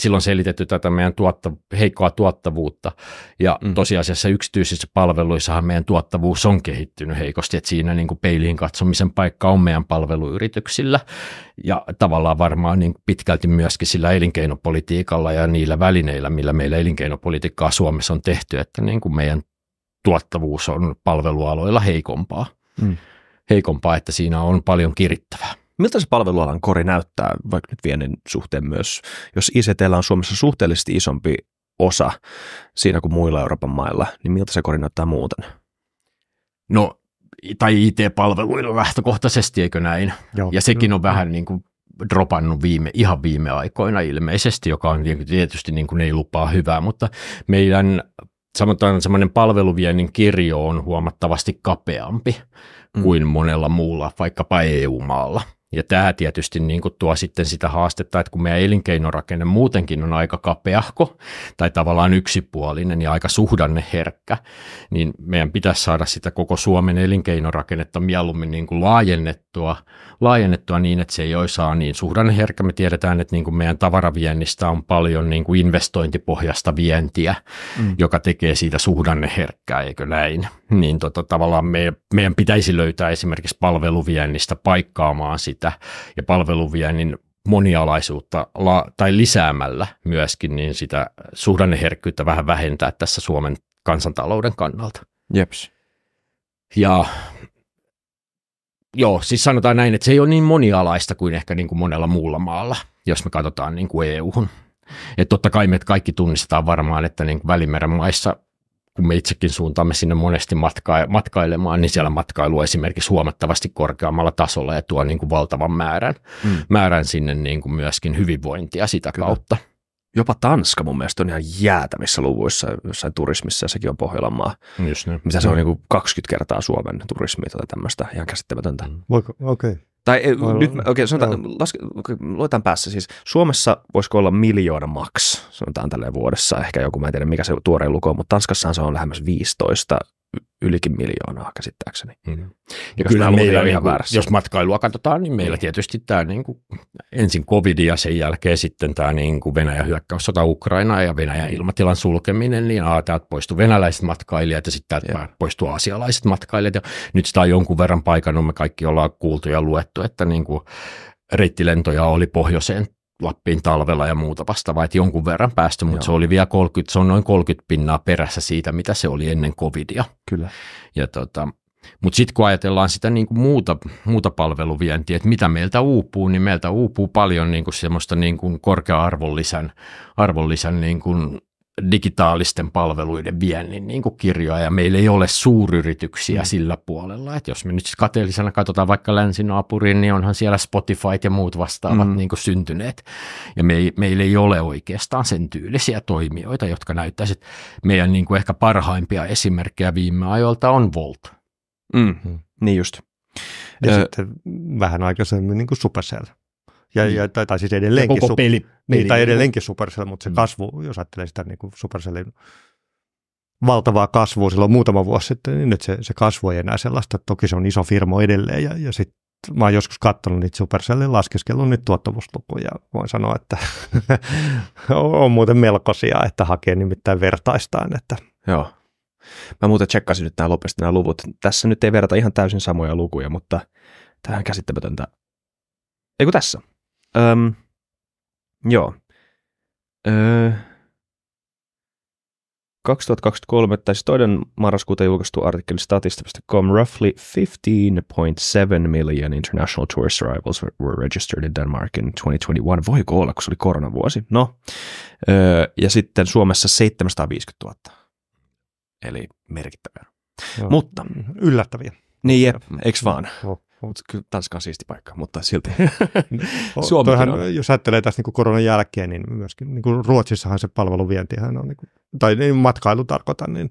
silloin selitetty tätä meidän tuotta, heikkoa tuottavuutta. Ja mm. tosiasiassa yksityisissä palveluissahan meidän tuottavuus on kehittynyt heikosti, että siinä niin kuin peiliin katsomisen paikka on meidän palveluyrityksillä ja tavallaan varmaan niin pitkälti myöskin sillä elinkeinopolitiikalla ja niillä välineillä, millä meillä elinkeinopolitiikkaa Suomessa on tehty, että niin kuin meidän tuottavuus on palvelualoilla heikompaa. Mm. Heikompaa, että siinä on paljon kirittävää. Miltä se palvelualan kori näyttää vaikka nyt viennin suhteen myös, jos ICT on Suomessa suhteellisesti isompi osa siinä kuin muilla Euroopan mailla, niin miltä se kori näyttää muuten? No, tai IT-palveluilla lähtökohtaisesti, eikö näin? Joo, ja sekin on mm-hmm. vähän niin kuin dropannut viime, ihan viime aikoina ilmeisesti, joka on niin tietysti niin kuin ei lupaa hyvää, mutta meidän sanotaan semmoinen palveluviennin kirjo on huomattavasti kapeampi mm. kuin monella muulla, vaikkapa EU-maalla. Ja tämä tietysti niin kuin tuo sitten sitä haastetta, että kun meidän elinkeinorakenne muutenkin on aika kapeahko tai tavallaan yksipuolinen ja aika suhdanneherkkä, niin meidän pitäisi saada sitä koko Suomen elinkeinorakennetta mieluummin niin kuin laajennettua, laajennettua niin, että se ei saa niin suhdanneherkkä. Me tiedetään, että niin kuin meidän tavaraviennistä on paljon niin kuin investointipohjasta vientiä, mm. joka tekee siitä suhdanneherkkää, eikö näin? Niin tota, tavallaan me, meidän pitäisi löytää esimerkiksi palveluviennistä paikkaamaan sitä viestintä ja palveluviennin monialaisuutta la- tai lisäämällä myöskin, niin sitä suhdanneherkkyyttä vähän vähentää tässä Suomen kansantalouden kannalta. Jeps. Ja joo, siis sanotaan näin, että se ei ole niin monialaista kuin ehkä niin kuin monella muulla maalla, jos me katsotaan niin kuin EU-hun. Et totta kai me kaikki tunnistetaan varmaan, että niin Välimeren maissa kun me itsekin suuntaamme sinne monesti matka- matkailemaan, niin siellä matkailu on esimerkiksi huomattavasti korkeammalla tasolla ja tuo niin kuin valtavan määrän, mm. määrän sinne niin kuin myöskin hyvinvointia sitä Kyllä. kautta. Jopa Tanska mun mielestä on ihan jäätävissä luvuissa jossain turismissa ja sekin on Pohjolanmaa. Just niin. Mitä se on mm. niin kuin 20 kertaa Suomen turismi tai tämmöistä, ihan käsittämätöntä. Mm. Okei. Okay. Tai ei, eh, Voi nyt, okei, sanotaan, joo. laske, luetaan päässä siis. Suomessa voisiko olla miljoona maks, sanotaan tälleen vuodessa ehkä joku, mä en tiedä mikä se tuorein luku on, mutta Tanskassahan se on lähemmäs 15 ylikin miljoonaa käsittääkseni. Mm. Ja niin kyllä meillä, on ihan niin, väärässä. jos matkailua katsotaan, niin meillä niin. tietysti tämä niin kuin, ensin covid ja sen jälkeen sitten tämä niin kuin Venäjän hyökkäyssota Ukrainaa ja Venäjän ilmatilan sulkeminen, niin aa, täältä poistuu venäläiset matkailijat ja sitten täältä ja. poistuu asialaiset matkailijat. Ja nyt sitä on jonkun verran paikannut, me kaikki ollaan kuultu ja luettu, että niin kuin, reittilentoja oli pohjoiseen Lappiin talvella ja muuta vastaavaa, että jonkun verran päästy, mutta Joo. se oli vielä 30, se on noin 30 pinnaa perässä siitä, mitä se oli ennen covidia. Kyllä. Ja tota, mutta sitten kun ajatellaan sitä niin kuin muuta, muuta palveluvientiä, että mitä meiltä uupuu, niin meiltä uupuu paljon niin kuin semmoista niin kuin korkea-arvonlisän arvonlisän niin kuin digitaalisten palveluiden viennin niin kuin kirjoa, ja meillä ei ole suuryrityksiä mm. sillä puolella. että jos me nyt siis kateellisena katsotaan vaikka länsinaapuriin, niin onhan siellä Spotify ja muut vastaavat mm. niin kuin syntyneet. Ja me ei, meillä ei ole oikeastaan sen tyylisiä toimijoita, jotka näyttäisivät. Meidän niin kuin ehkä parhaimpia esimerkkejä viime ajoilta on Volt. Mm. Mm. Niin just. Ja, ja sitten vähän aikaisemmin niin kuin Supercell ja, niin. ja, tai, tai siis edelleenkin, ja koko peli, su- peli, niin, tai edelleenkin Supercell, mutta se mm. kasvu, jos ajattelee sitä niin kuin Supercellin valtavaa kasvua silloin muutama vuosi sitten, niin nyt se, se kasvu ei enää sellaista. Toki se on iso firma edelleen ja, ja sitten mä oon joskus katsonut niitä Supercellin laskeskelun nyt tuottavuuslukuja. Voin sanoa, että on muuten melkoisia, että hakee nimittäin vertaistaan. Että. Joo. Mä muuten tsekkasin nyt nämä lopesti nämä luvut. Tässä nyt ei verrata ihan täysin samoja lukuja, mutta tähän käsittämätöntä. Eikö tässä? Ähm, joo. Äh, 2023, tai siis toinen marraskuuta julkaistu artikkeli statista.com, roughly 15.7 million international tourist arrivals were registered in Denmark in 2021. Voiko olla, kun se oli koronavuosi? No, öö, ja sitten Suomessa 750 000, eli merkittävää. Joo. Mutta yllättäviä. Niin jep, eiks vaan? No. Tanska on siisti paikka, mutta silti. Suomi on. Jos ajattelee tässä niin koronan jälkeen, niin myöskin niin kuin Ruotsissahan se palveluvientihän on, niin kuin, tai niin matkailu tarkoitan, niin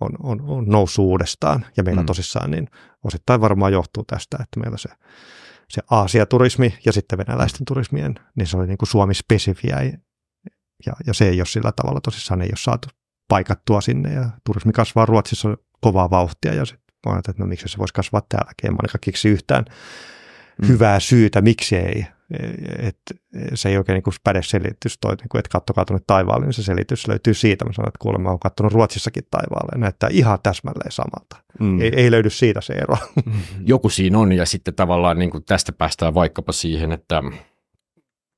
on, on, on noussut uudestaan. Ja meillä mm. tosissaan niin osittain varmaan johtuu tästä, että meillä se se Aasia-turismi ja sitten venäläisten turismien, niin se oli niin kuin Suomi-spesifiä ja, ja se ei ole sillä tavalla tosissaan, ei ole saatu paikattua sinne ja turismi kasvaa Ruotsissa kovaa vauhtia ja se Mä että no miksi se voisi kasvaa täälläkin, niin en mä ainakaan keksi yhtään mm. hyvää syytä, miksi ei. E, et se ei oikein niin päde selitys, toi, niin kuin, että kattokaa tuonne taivaalle, niin se selitys löytyy siitä. Mä sanoin, että kuulemma olen katsonut Ruotsissakin taivaalle, näyttää ihan täsmälleen samalta. Mm. Ei, ei löydy siitä se ero. Mm. Joku siinä on ja sitten tavallaan niin kuin tästä päästään vaikkapa siihen, että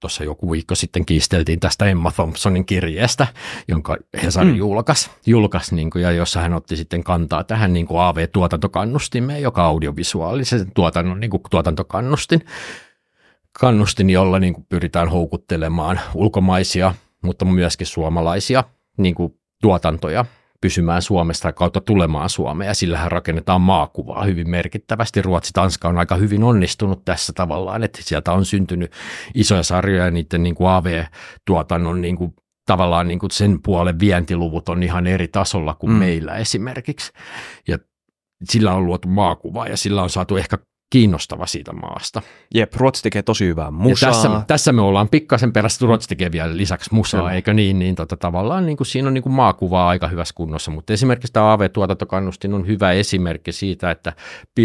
tuossa joku viikko sitten kiisteltiin tästä Emma Thompsonin kirjeestä, jonka Hesari mm. julkaisi, julkaisi niin kuin, ja jossa hän otti sitten kantaa tähän niin kuin AV-tuotantokannustimeen, joka audiovisuaalisen tuotannon niin kuin tuotantokannustin, kannustin, jolla niin kuin pyritään houkuttelemaan ulkomaisia, mutta myöskin suomalaisia niin kuin tuotantoja pysymään Suomesta kautta tulemaan Suomeen, ja sillähän rakennetaan maakuvaa hyvin merkittävästi. Ruotsi-Tanska on aika hyvin onnistunut tässä tavallaan, että sieltä on syntynyt isoja sarjoja, ja niiden niin kuin AV-tuotannon niin kuin tavallaan niin kuin sen puolen vientiluvut on ihan eri tasolla kuin mm. meillä esimerkiksi. Ja sillä on luotu maakuva ja sillä on saatu ehkä kiinnostava siitä maasta. Jep, Ruotsi tekee tosi hyvää musaa. Ja tässä, tässä me ollaan pikkasen perässä, Ruotsi tekee vielä lisäksi musaa, Kyllä. eikö niin, niin tota, tavallaan niin kuin, siinä on niin kuin maakuvaa aika hyvässä kunnossa, mutta esimerkiksi tämä AV-tuotantokannustin on hyvä esimerkki siitä, että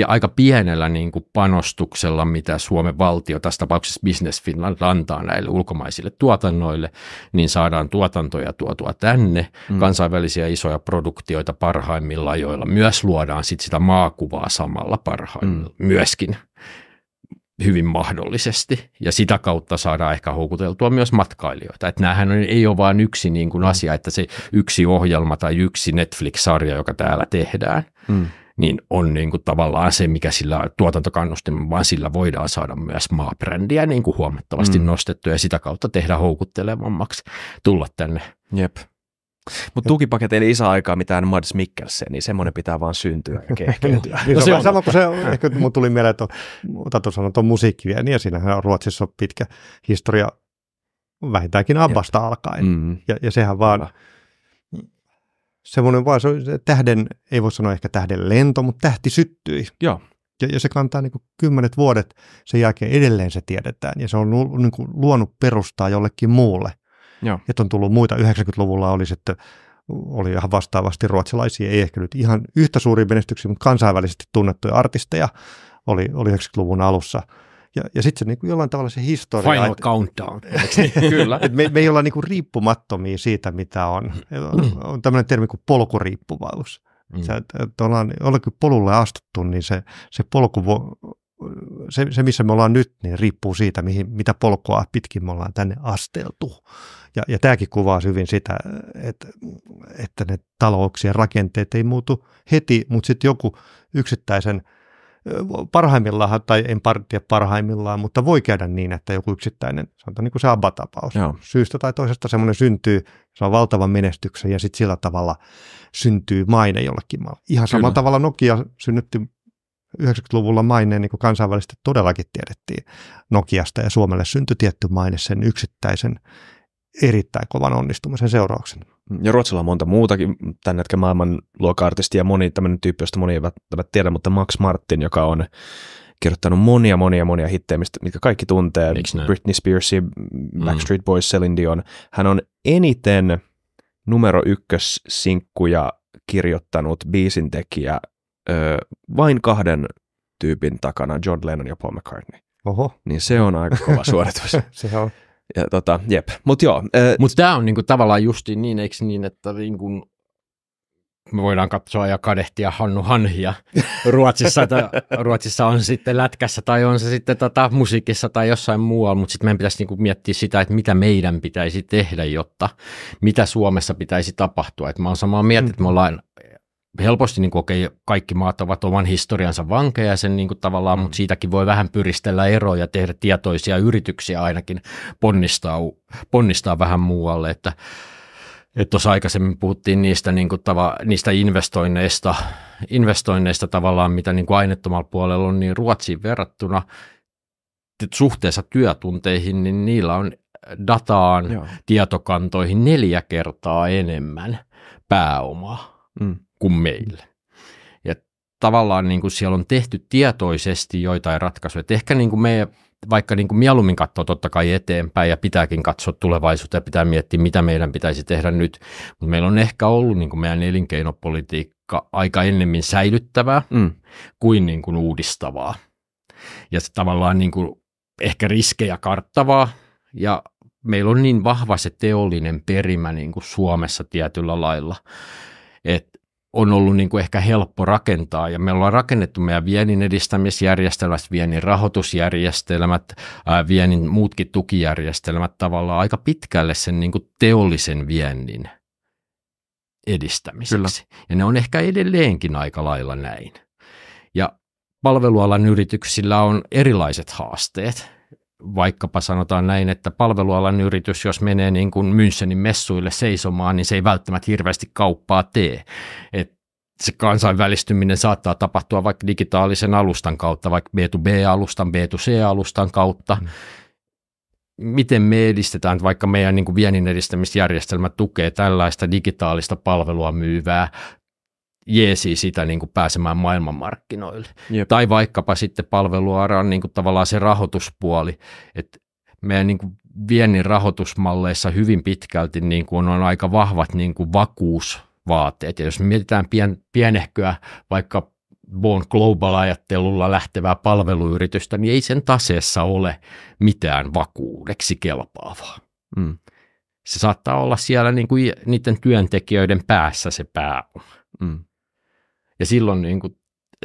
aika pienellä niin kuin panostuksella, mitä Suomen valtio, tässä tapauksessa Business Finland antaa näille ulkomaisille tuotannoille, niin saadaan tuotantoja tuotua tänne, mm. kansainvälisiä isoja produktioita parhaimmilla, joilla myös luodaan sit sitä maakuvaa samalla parhaimmilla, mm. myös myöskin hyvin mahdollisesti, ja sitä kautta saadaan ehkä houkuteltua myös matkailijoita. Että näähän ei ole vain yksi niin kuin asia, että se yksi ohjelma tai yksi Netflix-sarja, joka täällä tehdään, mm. niin on niin kuin tavallaan se, mikä sillä tuotantokannustimella, vaan sillä voidaan saada myös maabrändiä niin kuin huomattavasti mm. nostettua, ja sitä kautta tehdä houkuttelevammaksi tulla tänne Jep. Mutta tukipaketti ei aikaa mitään Mads Mikkelsen, niin semmoinen pitää vaan syntyä ja niin, kehkeytyä. niin no, se no, on sama kuin se, ehkä mun tuli mieleen, että Tatu sanoi tuon niin ja siinähän on Ruotsissa on pitkä historia vähintäänkin Abbasta alkaen. Mm-hmm. Ja, ja sehän vaan, semmoinen vaan, se tähden, ei voi sanoa ehkä tähden lento, mutta tähti syttyi. Joo. Ja, ja se kantaa niin kuin kymmenet vuodet, sen jälkeen edelleen se tiedetään, ja se on niin kuin, luonut perustaa jollekin muulle. Joo. Että on tullut muita, 90-luvulla oli sitten oli ihan vastaavasti ruotsalaisia, ei ehkä nyt ihan yhtä suuri menestyksiä, mutta kansainvälisesti tunnettuja artisteja oli, oli 90-luvun alussa. Ja, ja sitten se niin kuin jollain tavalla se historia. Final et, countdown. Niin. Kyllä. Et me, me ei olla niin kuin riippumattomia siitä, mitä on. Mm. On tämmöinen termi kuin polkuriippuvaus. Mm. Sä, et, et ollaan, ollakin polulle astuttu, niin se, se polku vo, se, se, missä me ollaan nyt, niin riippuu siitä, mihin, mitä polkua pitkin me ollaan tänne asteltu. Ja, ja tämäkin kuvaa hyvin sitä, että, että ne talouksien rakenteet ei muutu heti, mutta sitten joku yksittäisen parhaimmillaan, tai en tiedä parhaimmillaan, mutta voi käydä niin, että joku yksittäinen, sanotaan niin kuin se abatapaus, Joo. syystä tai toisesta semmoinen syntyy, se on valtavan menestyksen ja sitten sillä tavalla syntyy maine jollekin maalle. Ihan samalla tavalla Nokia synnytti 90-luvulla maineen niin kuin kansainvälisesti todellakin tiedettiin Nokiasta ja Suomelle syntyi tietty maine sen yksittäisen erittäin kovan onnistumisen seurauksena. Ja Ruotsilla on monta muutakin tämän hetken maailman luokka ja moni tämmöinen tyyppi, josta moni ei välttämättä tiedä, mutta Max Martin, joka on kirjoittanut monia, monia, monia hittejä, mistä, mitkä kaikki tuntee. Britney Spears, mm. Backstreet Boys, Celine Dion. Hän on eniten numero ykkös sinkkuja kirjoittanut biisintekijä ö, vain kahden tyypin takana, John Lennon ja Paul McCartney. Oho. Niin se on aika kova suoritus. se on. Ja tota, jep. Mutta joo. Mutta tämä on niinku tavallaan justiin niin, eikö niin, että niinku me voidaan katsoa ja kadehtia Hannu Hanhia Ruotsissa, että Ruotsissa on sitten lätkässä tai on se sitten tota musiikissa tai jossain muualla, mutta sitten meidän pitäisi niinku miettiä sitä, että mitä meidän pitäisi tehdä, jotta mitä Suomessa pitäisi tapahtua. Et mä oon samaa mieltä, mm. että me ollaan helposti niin kuin, okay, kaikki maat ovat oman historiansa vankeja sen niin kuin, tavallaan, mm. mutta siitäkin voi vähän pyristellä eroja, tehdä tietoisia yrityksiä ainakin ponnistaa, ponnistaa vähän muualle, että että tuossa aikaisemmin puhuttiin niistä, niin kuin tava, niistä investoinneista, investoinneista tavallaan, mitä niin kuin aineettomalla puolella on, niin Ruotsiin verrattuna suhteessa työtunteihin, niin niillä on dataan, Joo. tietokantoihin neljä kertaa enemmän pääomaa. Mm kuin meille. Ja tavallaan niin kuin siellä on tehty tietoisesti joitain ratkaisuja. Et ehkä niin kuin me vaikka niin kuin mieluummin katsoo totta kai eteenpäin ja pitääkin katsoa tulevaisuutta ja pitää miettiä, mitä meidän pitäisi tehdä nyt. Mutta meillä on ehkä ollut niin kuin meidän elinkeinopolitiikka aika ennemmin säilyttävää mm. kuin, niin kuin uudistavaa. Ja se tavallaan niin kuin ehkä riskejä karttavaa ja meillä on niin vahva se teollinen perimä niin kuin Suomessa tietyllä lailla, että on ollut niin kuin ehkä helppo rakentaa ja me ollaan rakennettu meidän viennin edistämisjärjestelmät, viennin rahoitusjärjestelmät, ää, viennin muutkin tukijärjestelmät tavallaan aika pitkälle sen niin kuin teollisen viennin edistämiseksi. Kyllä. Ja ne on ehkä edelleenkin aika lailla näin. Ja palvelualan yrityksillä on erilaiset haasteet vaikkapa sanotaan näin, että palvelualan yritys, jos menee niin kuin Münchenin messuille seisomaan, niin se ei välttämättä hirveästi kauppaa tee. Et se kansainvälistyminen saattaa tapahtua vaikka digitaalisen alustan kautta, vaikka B2B-alustan, B2C-alustan kautta. Mm. Miten me edistetään, vaikka meidän niin kuin viennin edistämisjärjestelmä tukee tällaista digitaalista palvelua myyvää jeesii sitä niin kuin pääsemään maailmanmarkkinoille. Jep. Tai vaikkapa sitten palveluaran niin kuin tavallaan se rahoituspuoli, että meidän niin kuin viennin rahoitusmalleissa hyvin pitkälti niin kuin on aika vahvat niin kuin vakuusvaateet. Ja jos mietitään pien, pienehköä vaikka Born Global-ajattelulla lähtevää palveluyritystä, niin ei sen taseessa ole mitään vakuudeksi kelpaavaa. Mm. Se saattaa olla siellä niin kuin niiden työntekijöiden päässä se pääoma. Mm. Ja silloin niin kuin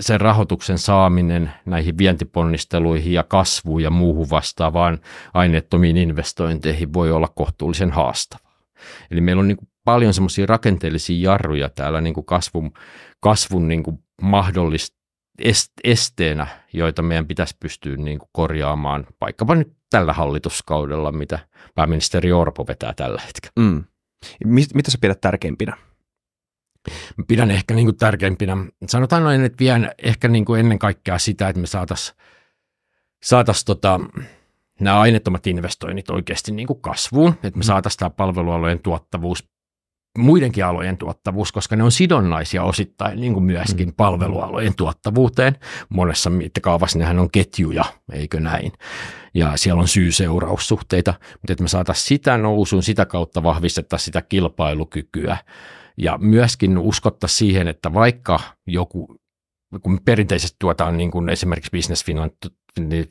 sen rahoituksen saaminen näihin vientiponnisteluihin ja kasvuun ja muuhun vastaavaan aineettomiin investointeihin voi olla kohtuullisen haastavaa. Eli meillä on niin kuin paljon semmoisia rakenteellisia jarruja täällä niin kuin kasvun, kasvun niin kuin mahdollista esteenä, joita meidän pitäisi pystyä niin kuin korjaamaan vaikkapa nyt tällä hallituskaudella, mitä pääministeri Orpo vetää tällä hetkellä. Mm. Mitä sä pidät tärkeimpinä? pidän ehkä niin kuin tärkeimpinä. Sanotaan noin, että vien ehkä niin kuin ennen kaikkea sitä, että me saataisiin saatais tota, nämä aineettomat investoinnit oikeasti niin kuin kasvuun, että me mm. saataisiin tämä palvelualojen tuottavuus muidenkin alojen tuottavuus, koska ne on sidonnaisia osittain niin kuin myöskin mm. palvelualojen tuottavuuteen. Monessa mittakaavassa nehän on ketjuja, eikö näin? Ja siellä on syy-seuraussuhteita, mutta että me saataisiin sitä nousuun, sitä kautta vahvistettaisiin sitä kilpailukykyä ja myöskin uskotta siihen, että vaikka joku, kun perinteisesti tuotaan niin kuin esimerkiksi Business Finland,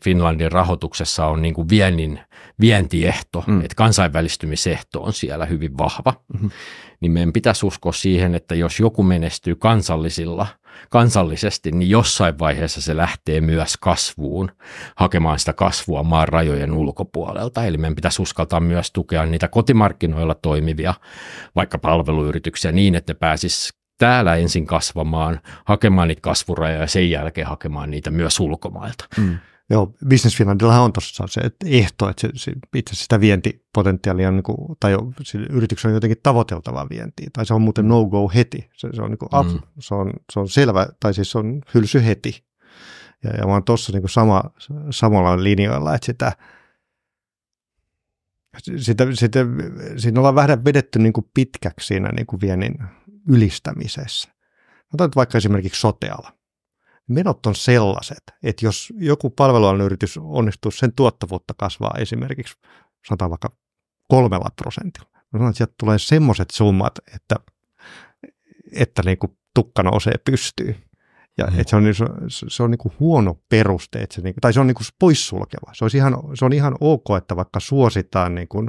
Finlandin rahoituksessa on niin kuin viennin, vientiehto, mm. että kansainvälistymisehto on siellä hyvin vahva, mm-hmm. niin meidän pitäisi uskoa siihen, että jos joku menestyy kansallisilla – kansallisesti, niin jossain vaiheessa se lähtee myös kasvuun, hakemaan sitä kasvua maan rajojen ulkopuolelta. Eli meidän pitäisi uskaltaa myös tukea niitä kotimarkkinoilla toimivia, vaikka palveluyrityksiä niin, että ne pääsis täällä ensin kasvamaan, hakemaan niitä kasvurajoja ja sen jälkeen hakemaan niitä myös ulkomailta. Mm. Joo, bisnesfinandillahan on tuossa se että ehto, että se, se, itse sitä vientipotentiaalia on, niin kuin, tai yrityksellä on jotenkin tavoiteltavaa vientiä, tai se on muuten mm. no-go heti, se, se, on, niin kuin up, mm. se, on, se on selvä, tai siis se on hylsy heti. Ja, ja mä oon tuossa niin sama, samalla linjoilla, että sitä, sitä, sitä, siinä ollaan vähän vedetty niin kuin pitkäksi siinä niin kuin viennin ylistämisessä. Otan vaikka esimerkiksi soteala menot on sellaiset, että jos joku palvelualan yritys onnistuu sen tuottavuutta kasvaa esimerkiksi, sanotaan vaikka kolmella prosentilla, niin sanotaan, että sieltä tulee semmoiset summat, että, että niin kuin tukka nousee pystyyn. Ja mm. et se on, niin, se, se on niin kuin huono peruste, että se niin, tai se on niin kuin poissulkeva. Se, olisi ihan, se on ihan ok, että vaikka suositaan, niin kuin,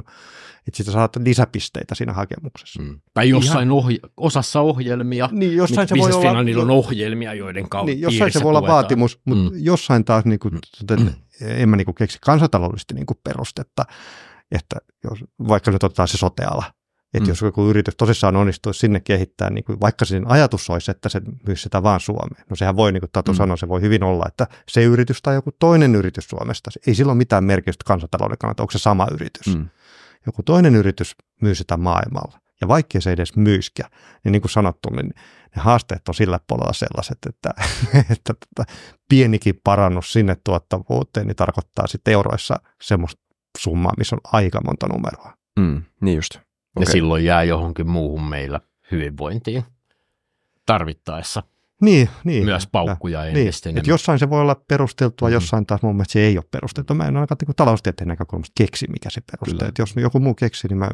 että sitä saat lisäpisteitä siinä hakemuksessa. Mm. Tai jossain ihan, ohje, osassa ohjelmia. Niin, jossain se voi olla, niillä on ohjelmia, joiden kautta niin, Jossain se voi olla tuetaan. vaatimus, mutta mm. jossain taas, niin kuin, mm. mm. en mä niin kuin keksi kansantaloudellisesti niin kuin perustetta, että jos, vaikka nyt otetaan se soteala, että mm. jos joku yritys tosissaan onnistuisi sinne kehittää, niin kuin, vaikka sen ajatus olisi, että se myisi sitä vaan Suomeen. No sehän voi, niin kuin Tatu mm. sanoi, se voi hyvin olla, että se yritys tai joku toinen yritys Suomesta, ei sillä ole mitään merkitystä kansantalouden kannalta, onko se sama yritys. Mm. Joku toinen yritys myy sitä maailmalla. Ja vaikkei se edes myyskään, niin niin kuin sanottu, niin ne haasteet on sillä puolella sellaiset, että, että, että tota, pienikin parannus sinne tuottavuuteen niin tarkoittaa sitten euroissa semmoista summaa, missä on aika monta numeroa. Mm, niin just. Okay. Ne silloin jää johonkin muuhun meillä hyvinvointiin tarvittaessa. Niin, niin. Myös paukkuja ja, niin. Et jossain se voi olla perusteltua, mm. jossain taas mun mielestä se ei ole perusteltua. Mä en ainakaan niin taloustieteen näkökulmasta keksi, mikä se peruste. jos joku muu keksi, niin mä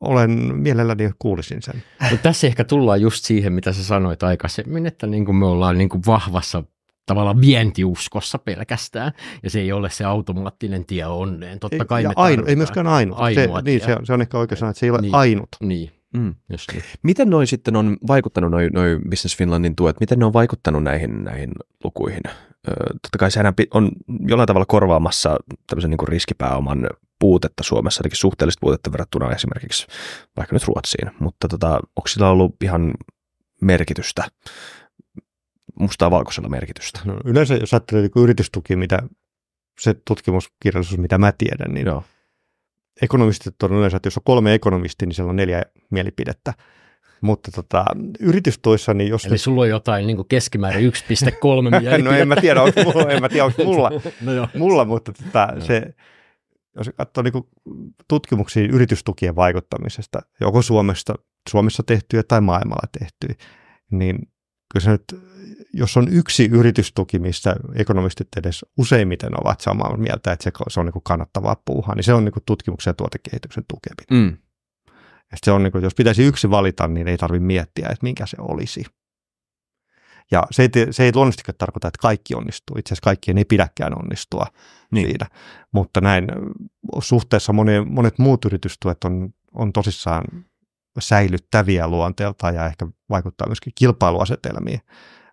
olen mielelläni kuulisin sen. No, tässä ehkä tullaan just siihen, mitä sä sanoit aikaisemmin, että niin kuin me ollaan niin kuin vahvassa tavallaan vientiuskossa pelkästään, ja se ei ole se automaattinen tie onneen. Totta kai ei, me ainu, ei myöskään ainut. Se, niin, se, on, se on ehkä oikein sanoa, että se ei ole niin, ainut. Niin. Mm. Just niin. Miten noin sitten on vaikuttanut, noin noi Business Finlandin tuet, miten ne on vaikuttanut näihin, näihin lukuihin? Ö, totta kai sehän on jollain tavalla korvaamassa tämmöisen niin kuin riskipääoman puutetta Suomessa, ainakin suhteellista puutetta verrattuna esimerkiksi vaikka nyt Ruotsiin, mutta tota, onko sillä ollut ihan merkitystä mustaa valkoisella merkitystä. No, yleensä jos ajattelee niin yritystuki, mitä se tutkimuskirjallisuus, mitä mä tiedän, niin Joo. ekonomistit on yleensä, että jos on kolme ekonomistia, niin siellä on neljä mielipidettä. Mutta tota, yritystuissa, niin jos... Eli nyt... sulla on jotain niin kuin keskimäärin 1,3 No en mä tiedä, onko mulla, en mä tiedä, onko mulla, no jo. mulla mutta tota, no. se, jos katsoo niin tutkimuksia yritystukien vaikuttamisesta, joko Suomesta, Suomessa tehtyä tai maailmalla tehtyä, niin kyllä se nyt jos on yksi yritystuki, missä ekonomistit edes useimmiten ovat samaa mieltä, että se, se on niin kuin kannattavaa puuhaa, niin se on niin kuin tutkimuksen ja tuotekehityksen tukeminen. Mm. Et se on niin kuin, jos pitäisi yksi valita, niin ei tarvitse miettiä, että minkä se olisi. Ja se ei, se ei luonnollisestikaan tarkoita, että kaikki onnistuu. Itse asiassa kaikkien ei pidäkään onnistua niin. siinä. Mutta näin suhteessa monet, monet muut yritystuet on, on tosissaan säilyttäviä luonteelta ja ehkä vaikuttaa myöskin kilpailuasetelmiin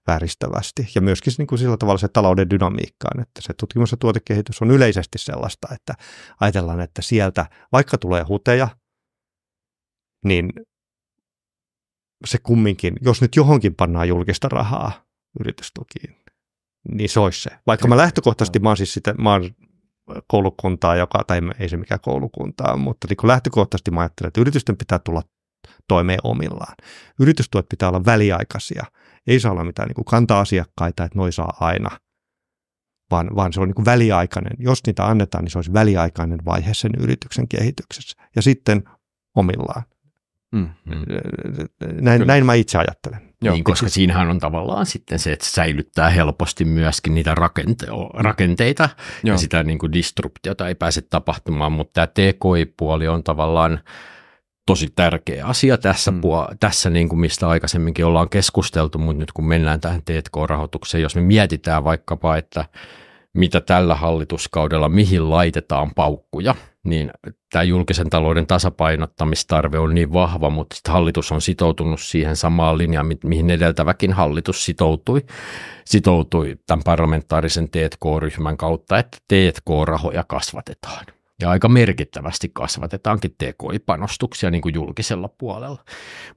vääristävästi. Ja myöskin niin kuin sillä tavalla se talouden dynamiikkaan, että se tutkimus- ja tuotekehitys on yleisesti sellaista, että ajatellaan, että sieltä vaikka tulee huteja, niin se kumminkin, jos nyt johonkin pannaan julkista rahaa yritystukiin, niin se olisi se. Vaikka mä lähtökohtaisesti mä oon siis sitä, mä oon koulukuntaa, joka, tai ei se mikään koulukuntaa, mutta niin lähtökohtaisesti mä ajattelen, että yritysten pitää tulla toimeen omillaan. Yritystuet pitää olla väliaikaisia – ei saa olla mitään niin kuin kanta-asiakkaita, että noi saa aina, vaan, vaan se on niin kuin väliaikainen. Jos niitä annetaan, niin se olisi väliaikainen vaihe sen yrityksen kehityksessä. Ja sitten omillaan. Mm, hmm Näin, näin mä itse ajattelen. Joo, niin, koska siinähän on tavallaan sitten se, että säilyttää helposti myöskin niitä rakente- rakenteita Joo. ja sitä niin kuin disruptiota ei pääse tapahtumaan, mutta tämä TKI-puoli on tavallaan tosi tärkeä asia tässä, mm. puol- tässä niin kuin mistä aikaisemminkin ollaan keskusteltu, mutta nyt kun mennään tähän T&K-rahoitukseen, jos me mietitään vaikkapa, että mitä tällä hallituskaudella, mihin laitetaan paukkuja, niin tämä julkisen talouden tasapainottamistarve on niin vahva, mutta hallitus on sitoutunut siihen samaan linjaan, mihin edeltäväkin hallitus sitoutui, sitoutui tämän parlamentaarisen T&K-ryhmän kautta, että T&K-rahoja kasvatetaan ja aika merkittävästi kasvatetaankin TKI-panostuksia niin kuin julkisella puolella.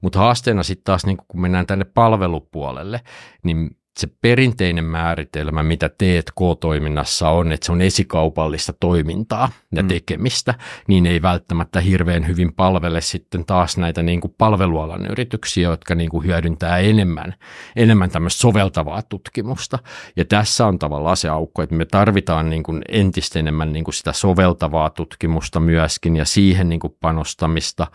Mutta haasteena sitten taas, niin kun mennään tänne palvelupuolelle, niin se perinteinen määritelmä, mitä T&K-toiminnassa on, että se on esikaupallista toimintaa ja mm. tekemistä, niin ei välttämättä hirveän hyvin palvele sitten taas näitä niin kuin palvelualan yrityksiä, jotka niin kuin hyödyntää enemmän, enemmän tämmöistä soveltavaa tutkimusta. Ja tässä on tavallaan se aukko, että me tarvitaan niin kuin entistä enemmän niin kuin sitä soveltavaa tutkimusta myöskin ja siihen niin kuin panostamista.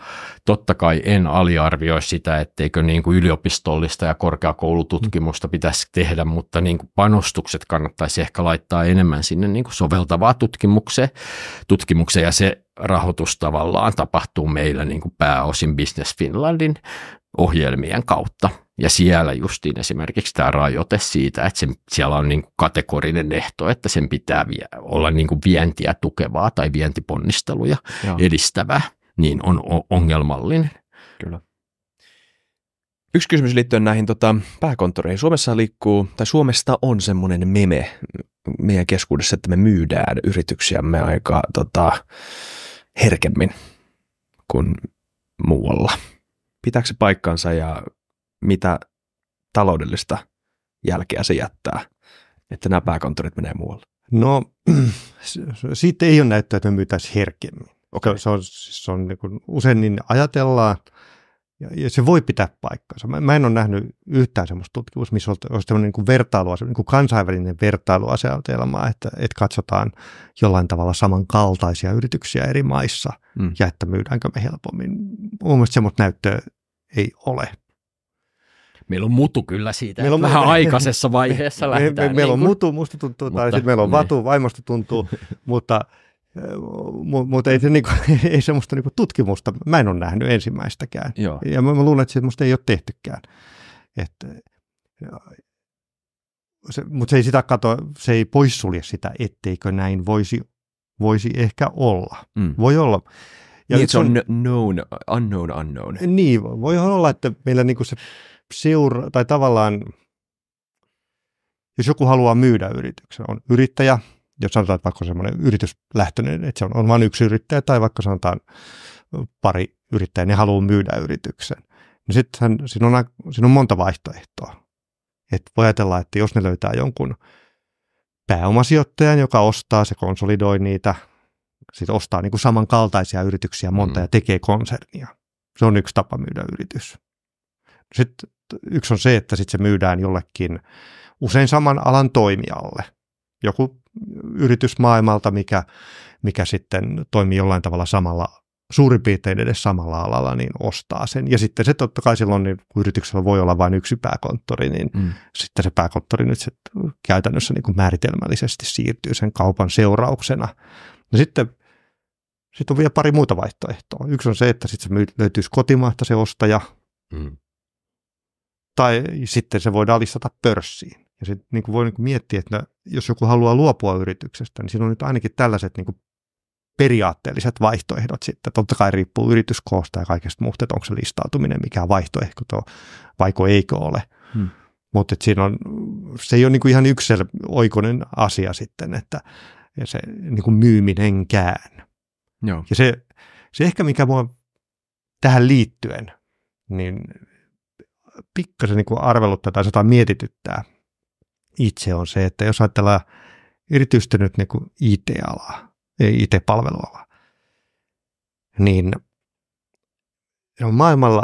Totta kai en aliarvioi sitä, etteikö niin kuin yliopistollista ja korkeakoulututkimusta pitäisi tehdä, mutta niin kuin panostukset kannattaisi ehkä laittaa enemmän sinne niin kuin soveltavaa tutkimukseen, tutkimukseen ja se rahoitus tavallaan tapahtuu meillä niin kuin pääosin Business Finlandin ohjelmien kautta. Ja siellä justiin esimerkiksi tämä rajoite siitä, että sen, siellä on niin kuin kategorinen ehto, että sen pitää vie, olla niin kuin vientiä tukevaa tai vientiponnisteluja Joo. edistävää, niin on ongelmallinen. Kyllä. Yksi kysymys liittyen näihin tota, pääkonttoreihin. Suomessa liikkuu, tai Suomesta on semmoinen meme meidän keskuudessa, että me myydään yrityksiämme aika tota, herkemmin kuin muualla. Pitääkö se paikkansa ja mitä taloudellista jälkeä se jättää, että nämä pääkonttorit menee muualle? No, siitä ei ole näyttöä, että me myytäisiin herkemmin. Okay. Se on, se on niin kuin, usein niin ajatellaan, ja, ja se voi pitää paikkansa. Mä, mä en ole nähnyt yhtään semmoista tutkimusta, missä olisi tämmöinen niin kuin vertailua, niin kuin kansainvälinen vertailuasetelma, että, että katsotaan jollain tavalla samankaltaisia yrityksiä eri maissa mm. ja että myydäänkö me helpommin. Mun mielestä semmoista näyttöä ei ole. Meillä on mutu kyllä siitä, meillä on vähän me, aikaisessa vaiheessa me, lähdetään. Me, me, meillä niin on mutu, musta tuntuu, mutta, tai sitten meillä on me. Niin. vatu, vaimosta tuntuu, mutta – mutta ei, se niinku, ei semmoista niinku tutkimusta, mä en ole nähnyt ensimmäistäkään. Joo. Ja mä, mä luulen, että semmoista ei ole tehtykään. se, mutta se ei sitä kato, se ei poissulje sitä, etteikö näin voisi, voisi ehkä olla. Mm. Voi olla. Ja niin, se on known, unknown, unknown. Niin, voi olla, että meillä niinku se seura, tai tavallaan, jos joku haluaa myydä yrityksen, on yrittäjä, jos sanotaan, että vaikka semmoinen yrityslähtöinen, että se on, on vain yksi yrittäjä tai vaikka sanotaan pari yrittäjää, ne haluaa myydä yrityksen, niin sitten siinä on, siinä on monta vaihtoehtoa. Et voi ajatella, että jos ne löytää jonkun pääomasijoittajan, joka ostaa, se konsolidoi niitä, sitten ostaa niin kuin samankaltaisia yrityksiä monta mm. ja tekee konsernia. Se on yksi tapa myydä yritys. Sitten yksi on se, että sitten se myydään jollekin usein saman alan toimijalle. Joku yritysmaailmalta, mikä, mikä sitten toimii jollain tavalla samalla, suurin piirtein edes samalla alalla, niin ostaa sen. Ja sitten se totta kai silloin, niin kun yrityksellä voi olla vain yksi pääkonttori, niin mm. sitten se pääkonttori nyt sitten käytännössä niin kuin määritelmällisesti siirtyy sen kaupan seurauksena. Ja no sitten sitten on vielä pari muuta vaihtoehtoa. Yksi on se, että sitten se löytyisi kotimaasta se ostaja, mm. tai sitten se voidaan listata pörssiin. Ja sitten niin voi niin miettiä, että no, jos joku haluaa luopua yrityksestä, niin siinä on nyt ainakin tällaiset niin periaatteelliset vaihtoehdot sitten. Totta kai riippuu yrityskoosta ja kaikesta muusta, että onko se listautuminen mikään vaihtoehto vaiko eikö ole. Hmm. Mutta siinä on, se ei ole niin ihan yksi oikoinen asia sitten, että se niin kuin myyminenkään. Joo. Ja se, se ehkä, mikä mua tähän liittyen, niin pikkasen niin arveluttaa tai jotain mietityttää, itse on se, että jos ajatellaan erityisesti nyt niin kuin IT-alaa, IT-palvelualaa, niin on maailmalla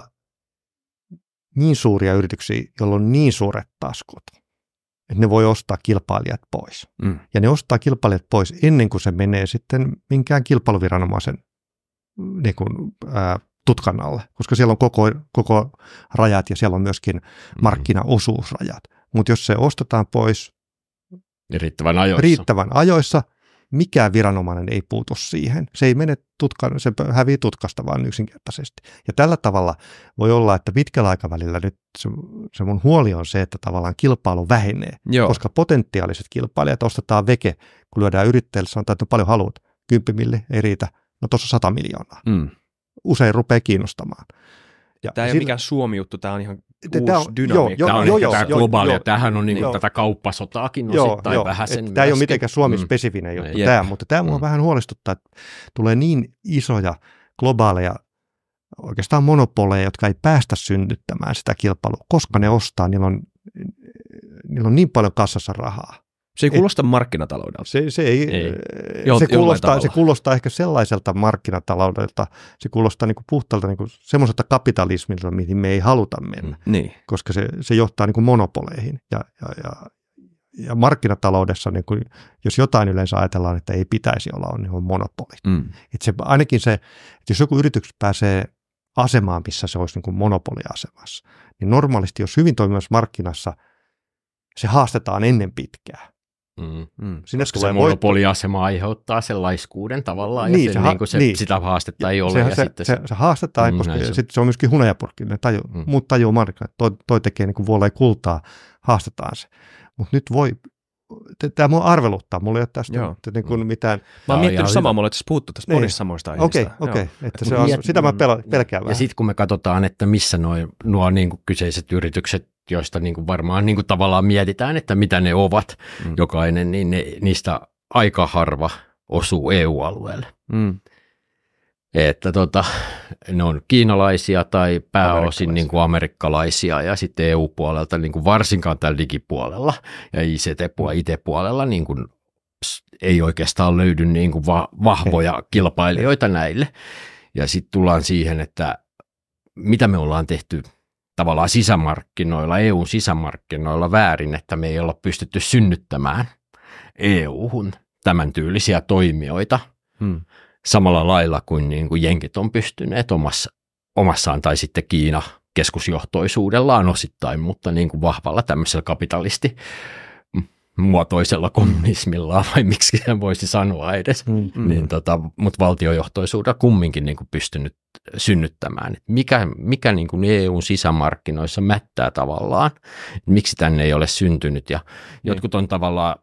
niin suuria yrityksiä, joilla on niin suuret taskut, että ne voi ostaa kilpailijat pois. Mm. Ja ne ostaa kilpailijat pois ennen kuin se menee sitten minkään kilpailuviranomaisen niin kuin, ää, tutkan alle, koska siellä on koko, koko rajat ja siellä on myöskin mm-hmm. markkinaosuusrajat mutta jos se ostetaan pois riittävän ajoissa. riittävän ajoissa, mikään viranomainen ei puutu siihen. Se ei mene tutka, se hävii tutkasta vaan yksinkertaisesti. Ja tällä tavalla voi olla, että pitkällä aikavälillä nyt se, se mun huoli on se, että tavallaan kilpailu vähenee, Joo. koska potentiaaliset kilpailijat ostetaan veke, kun lyödään yrittäjälle, sanotaan, että no paljon haluat, 10 milli ei riitä, no tuossa 100 miljoonaa. Mm. Usein rupeaa kiinnostamaan. Ja tämä ei sillä... ole mikään Suomi-juttu, tämä on ihan uusi tämä on, dynamiikka. Joo, on joo, joo, tämä globaali, joo, tämähän on niin joo, tätä kauppasotaakin osittain joo, vähän sen Tämä ei ole mitenkään Suomi-spesifinen mm, juttu jep. tämä, mutta tämä mm. on vähän huolestuttaa, että tulee niin isoja globaaleja oikeastaan monopoleja, jotka ei päästä synnyttämään sitä kilpailua, koska ne ostaa, niillä on, niillä on niin paljon kassassa rahaa. Se ei kuulosta ei, markkinataloudelta. Se, se, ei, ei. Eh, jo, se, kuulostaa, se kuulostaa ehkä sellaiselta markkinataloudelta, se kuulostaa niin kuin puhtaalta niin kuin semmoiselta kapitalismilta, mihin me ei haluta mennä, mm, niin. koska se, se johtaa niin kuin monopoleihin. Ja, ja, ja, ja markkinataloudessa, niin kuin, jos jotain yleensä ajatellaan, että ei pitäisi olla, on, niin on monopolit. Mm. Et se, ainakin se, että jos joku yritys pääsee asemaan, missä se olisi niin kuin monopoliasemassa, niin normaalisti, jos hyvin toimivassa markkinassa, se haastetaan ennen pitkää Mm. Mm. Sinne Koska tulee se monopoliasema aiheuttaa sen laiskuuden tavallaan, niin, ja sen, se ha- niin se, niin. sitä haastetta ei ole. Se, ja se, sitten se, se, se haastetta ei, mm, koska se. Sit se on myöskin hunajapurkki, ne taju, mm. muut tajuu markkinat, toi, toi tekee niin kuin vuoleen kultaa, haastetaan se. Mutta nyt voi tämä mua arveluttaa, mulla ei ole tästä että niin kuin mm. mitään. Mä oon miettinyt samaa, mulla on puhuttu tässä niin. monista samoista aiheista. Okei, okay, okei, okay. että se on, sitä mä mm. pelkään. Ja sitten kun me katsotaan, että missä nuo niin kuin kyseiset yritykset joista niin kuin varmaan niin kuin tavallaan mietitään, että mitä ne ovat mm. jokainen, niin ne, niistä aika harva osuu EU-alueelle. Mm. Että tota, ne on kiinalaisia tai pääosin niin kuin amerikkalaisia ja sitten EU-puolelta, niin kuin varsinkaan tällä digipuolella ja ICT-puolella niin kuin ei oikeastaan löydy niin kuin vahvoja kilpailijoita näille. Ja sitten tullaan siihen, että mitä me ollaan tehty tavallaan sisämarkkinoilla, EUn sisämarkkinoilla väärin, että me ei olla pystytty synnyttämään EU:hun tämän tyylisiä toimijoita hmm. samalla lailla kuin, niin kuin jenkit on pystyneet omassa, omassaan tai sitten Kiina keskusjohtoisuudellaan osittain, mutta niin kuin vahvalla tämmöisellä kapitalisti muotoisella kommunismilla, vai miksi sen voisi sanoa edes, mm. mm. niin tota, mutta valtiojohtoisuudella kumminkin niin kuin pystynyt synnyttämään. Et mikä mikä niin kuin EUn sisämarkkinoissa mättää tavallaan, miksi tänne ei ole syntynyt, ja niin. jotkut on tavallaan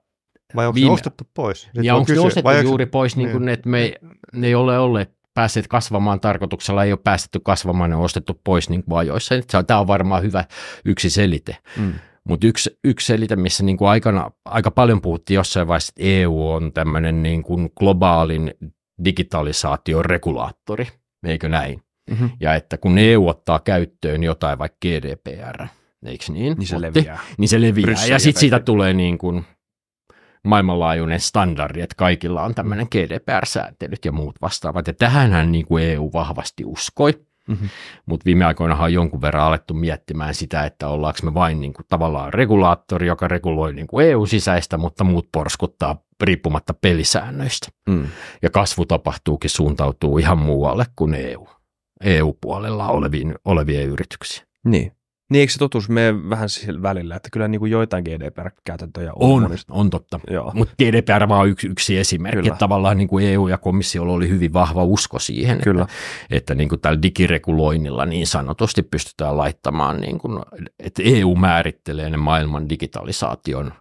vai onko viime... se ostettu pois? Sitten ja onko se ostettu vai juuri onko... pois, niin kuin, niin. että me, ne ei ole olleet päässeet kasvamaan tarkoituksella, ei ole päästetty kasvamaan, ne on ostettu pois niin kuin ajoissa. Tämä on varmaan hyvä yksi selite. Mm. Mutta yksi, yksi selitä, missä niin kuin aikana, aika paljon puhuttiin jossain vaiheessa, että EU on tämmöinen niin kuin globaalin digitalisaation regulaattori, eikö näin? Mm-hmm. Ja että kun EU ottaa käyttöön jotain vaikka GDPR, eikö niin? Niin se Otti, leviää. Niin se leviää. Bryssel ja sitten siitä tulee niin kuin maailmanlaajuinen standardi, että kaikilla on tämmöinen GDPR-sääntelyt ja muut vastaavat. Ja tähänhän niin kuin EU vahvasti uskoi. Mm-hmm. Mutta viime aikoina on jonkun verran alettu miettimään sitä, että ollaanko me vain niin kuin, tavallaan regulaattori, joka reguloi niin kuin EU-sisäistä, mutta muut porskuttaa riippumatta pelisäännöistä. Mm. Ja kasvu tapahtuukin, suuntautuu ihan muualle kuin EU, EU-puolella oleviin, olevien yrityksiin. Niin. Niin eikö se totuus mene vähän sillä välillä, että kyllä niin kuin joitain GDPR-käytäntöjä on. On, on totta, mutta GDPR vaan yksi, yksi esimerkki. Kyllä. Että tavallaan niin kuin EU ja komissiolla oli hyvin vahva usko siihen, kyllä. että, että niin kuin tällä digireguloinnilla niin sanotusti pystytään laittamaan, niin kuin, että EU määrittelee ne maailman digitalisaation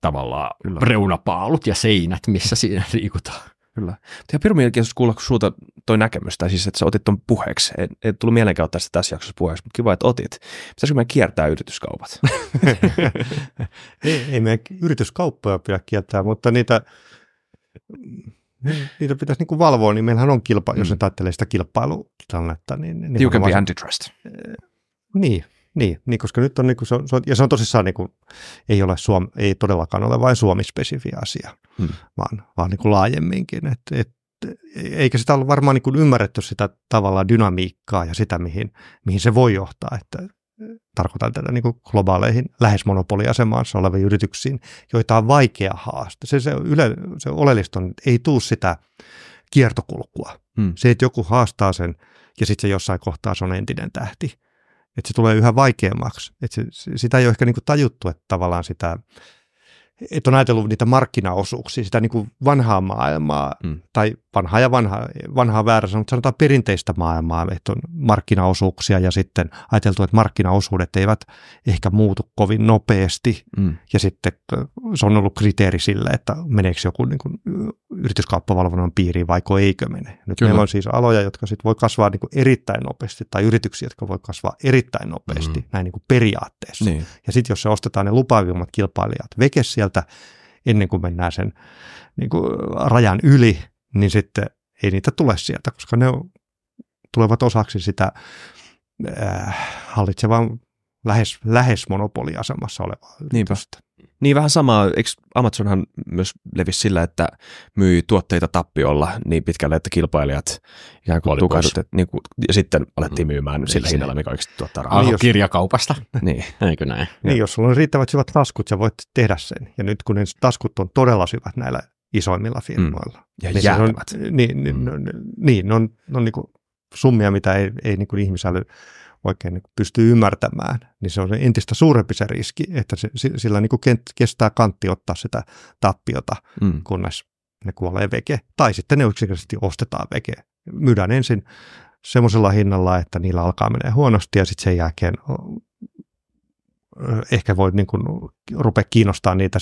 tavallaan Kyllä. reunapaalut ja seinät, missä siinä liikutaan kyllä. Ja pirun mielenkiintoista kuulla sulta toi näkemys, tai siis että sä otit ton puheeksi. Ei, ei tullut mielenkään tästä tässä jaksossa puheeksi, mutta kiva, että otit. Pitäisikö meidän kiertää yrityskaupat? ei, ei meidän yrityskauppoja pidä kiertää, mutta niitä, niitä pitäisi niinku valvoa, niin meillähän on kilpa, mm. jos ne ajattelee sitä kilpailutilannetta. Niin, niin Tiukempi antitrust. Niin, niin, niin koska nyt on, niin kuin se on, se on, ja se on tosissaan, niin kuin, ei, ole Suom, ei todellakaan ole vain suomispesifiä asia, hmm. vaan, vaan niin kuin laajemminkin. Et, et, e, eikä sitä ole varmaan niin kuin ymmärretty sitä tavallaan dynamiikkaa ja sitä, mihin, mihin se voi johtaa. Että e, tarkoitan tätä niin kuin globaaleihin lähes monopoliasemaansa oleviin yrityksiin, joita on vaikea haastaa. Se, se, yle, se oleellista on, että ei tule sitä kiertokulkua. Hmm. Se, että joku haastaa sen ja sitten se jossain kohtaa se on entinen tähti että se tulee yhä vaikeammaksi. Että se, sitä ei ole ehkä niin kuin tajuttu, että tavallaan sitä, että on ajatellut niitä markkinaosuuksia, sitä niin kuin vanhaa maailmaa mm. tai vanha ja vanhaa, vanhaa väärä, mutta sanotaan perinteistä maailmaa, että on markkinaosuuksia ja sitten ajateltu, että markkinaosuudet eivät ehkä muutu kovin nopeasti mm. ja sitten se on ollut kriteeri sille, että meneekö joku niin kuin, yrityskauppavalvonnan piiriin vai eikö mene. Nyt Kyllä. meillä on siis aloja, jotka sitten voi kasvaa niin kuin erittäin nopeasti tai yrityksiä, jotka voi kasvaa erittäin nopeasti mm. näin niin kuin periaatteessa. Niin. Ja sitten jos se ostetaan ne lupaavimmat kilpailijat veke sieltä, ennen kuin mennään sen niin kuin rajan yli, niin sitten ei niitä tule sieltä, koska ne tulevat osaksi sitä äh, hallitsevan lähes, lähes monopoliasemassa olevaa Yritystä. Niin vähän samaa, eikö Amazonhan myös levisi sillä, että myy tuotteita tappiolla niin pitkälle, että kilpailijat ikään kuin niin kuin, ja sitten alettiin mm. myymään mm. sillä niin. hinnalla, mikä oikeasti tuottaa rahaa. Niin kirjakaupasta. niin. Eikö näin? Niin, jos sulla on riittävät syvät taskut, sä voit tehdä sen. Ja nyt kun ne taskut on todella syvät näillä isoimmilla mm. firmoilla. Mm. Ja niin jäätävät. On, niin, niin, mm. no, niin, ne on, ne on niin kuin summia, mitä ei, ei niin kuin ihmisäly oikein niin pystyy ymmärtämään, niin se on entistä suurempi se riski, että se, sillä niin kuin kestää kantti ottaa sitä tappiota, mm. kunnes ne kuolee veke. Tai sitten ne yksinkertaisesti ostetaan veke. Myydään ensin semmoisella hinnalla, että niillä alkaa mennä huonosti ja sitten sen jälkeen ehkä voi niin kuin rupea kiinnostaa niitä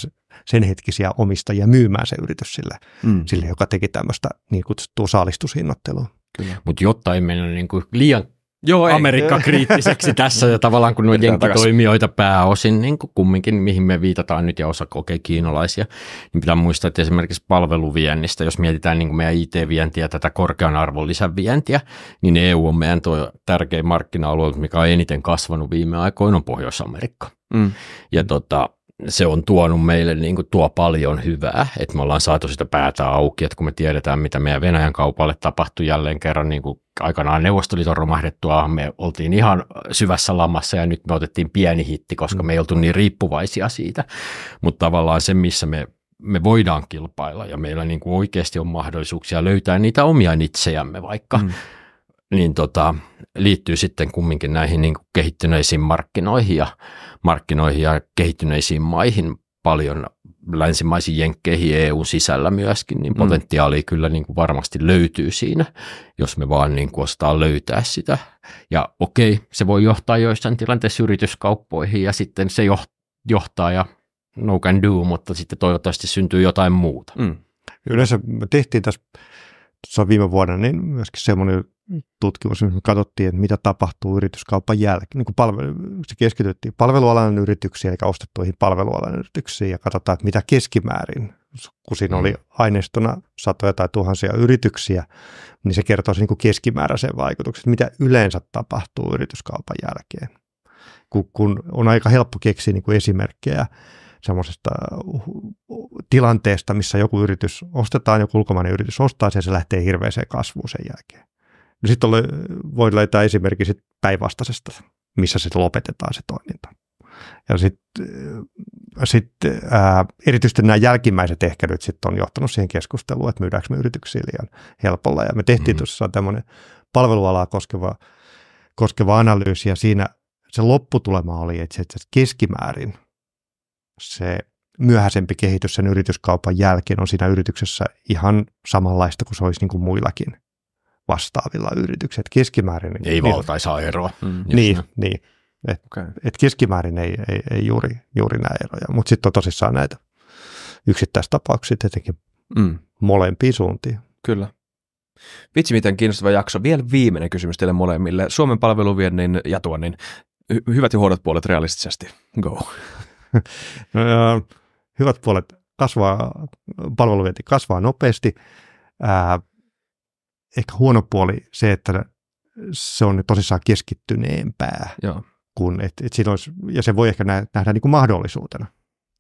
sen hetkisiä omistajia myymään se yritys sille, mm. sille joka teki tämmöistä niin kutsuttua saalistushinnoittelua. Mutta jotta ei mennä niin kuin liian Joo, Amerikka-kriittiseksi tässä ja tavallaan kun noin jenkkitoimijoita pääosin, niin kuin kumminkin mihin me viitataan nyt ja osa kokee kiinalaisia, niin pitää muistaa, että esimerkiksi palveluviennistä, jos mietitään niin kuin meidän IT-vientiä tätä korkean arvon lisävientiä, niin EU on meidän tuo tärkein markkina-alue, mikä on eniten kasvanut viime aikoina, on Pohjois-Amerikka. Mm. Ja tota, se on tuonut meille niin kuin tuo paljon hyvää, että me ollaan saatu sitä päätä auki, että kun me tiedetään, mitä meidän Venäjän kaupalle tapahtui jälleen kerran niin kuin aikanaan Neuvostoliiton romahdettua, me oltiin ihan syvässä lamassa ja nyt me otettiin pieni hitti, koska me ei oltu niin riippuvaisia siitä, mutta tavallaan se, missä me me voidaan kilpailla ja meillä niin kuin oikeasti on mahdollisuuksia löytää niitä omia itseämme vaikka, mm niin tota, liittyy sitten kumminkin näihin niin kehittyneisiin markkinoihin ja, markkinoihin ja kehittyneisiin maihin paljon länsimaisiin jenkkeihin EUn sisällä myöskin, niin mm. potentiaalia mm. kyllä niin kuin varmasti löytyy siinä, jos me vaan niin kuin osataan löytää sitä. Ja okei, se voi johtaa joissain tilanteissa yrityskauppoihin ja sitten se johtaa ja no can do, mutta sitten toivottavasti syntyy jotain muuta. Mm. Yleensä me tehtiin tässä tuossa viime vuonna niin myöskin semmoinen tutkimus, missä me katsottiin, että mitä tapahtuu yrityskaupan jälkeen. Niin kuin palvelu, se keskityttiin palvelualan yrityksiin, eli ostettuihin palvelualan yrityksiin, ja katsotaan, että mitä keskimäärin, kun siinä oli mm. aineistona satoja tai tuhansia yrityksiä, niin se kertoo niin kuin keskimääräisen vaikutuksen, mitä yleensä tapahtuu yrityskaupan jälkeen. Kun, kun on aika helppo keksiä niin kuin esimerkkejä, semmoisesta uh, tilanteesta, missä joku yritys ostetaan, joku ulkomainen yritys ostaa sen, se lähtee hirveäseen kasvuun sen jälkeen. No sitten voi löytää esimerkki sit päinvastaisesta, missä se lopetetaan se toiminta. Ja sitten sit, äh, äh, erityisesti nämä jälkimmäiset ehkä nyt sitten on johtanut siihen keskusteluun, että myydäänkö me yrityksiä liian helpolla. Ja me tehtiin mm-hmm. tuossa tämmöinen palvelualaa koskeva, koskeva analyysi ja siinä se lopputulema oli, että se keskimäärin – se myöhäisempi kehitys sen yrityskaupan jälkeen on siinä yrityksessä ihan samanlaista kuin se olisi niin kuin muillakin vastaavilla yrityksillä Keskimäärin... Niinku ei niin, valtaisaa eroa. Mm, niin, niin. Et, okay. et keskimäärin ei, ei, ei juuri, juuri näe eroja, mutta sitten on tosissaan näitä yksittäistapauksia tietenkin mm. molempiin suuntiin. Kyllä. Vitsi, miten kiinnostava jakso. Vielä viimeinen kysymys teille molemmille. Suomen palveluviennin ja tuonnin hy- hyvät ja huonot puolet realistisesti. Go. No, hyvät puolet kasvaa, palveluvienti kasvaa nopeasti. ehkä huono puoli se, että se on tosissaan keskittyneempää. Joo. Kun, et, et olisi, ja se voi ehkä nähdä niin kuin mahdollisuutena.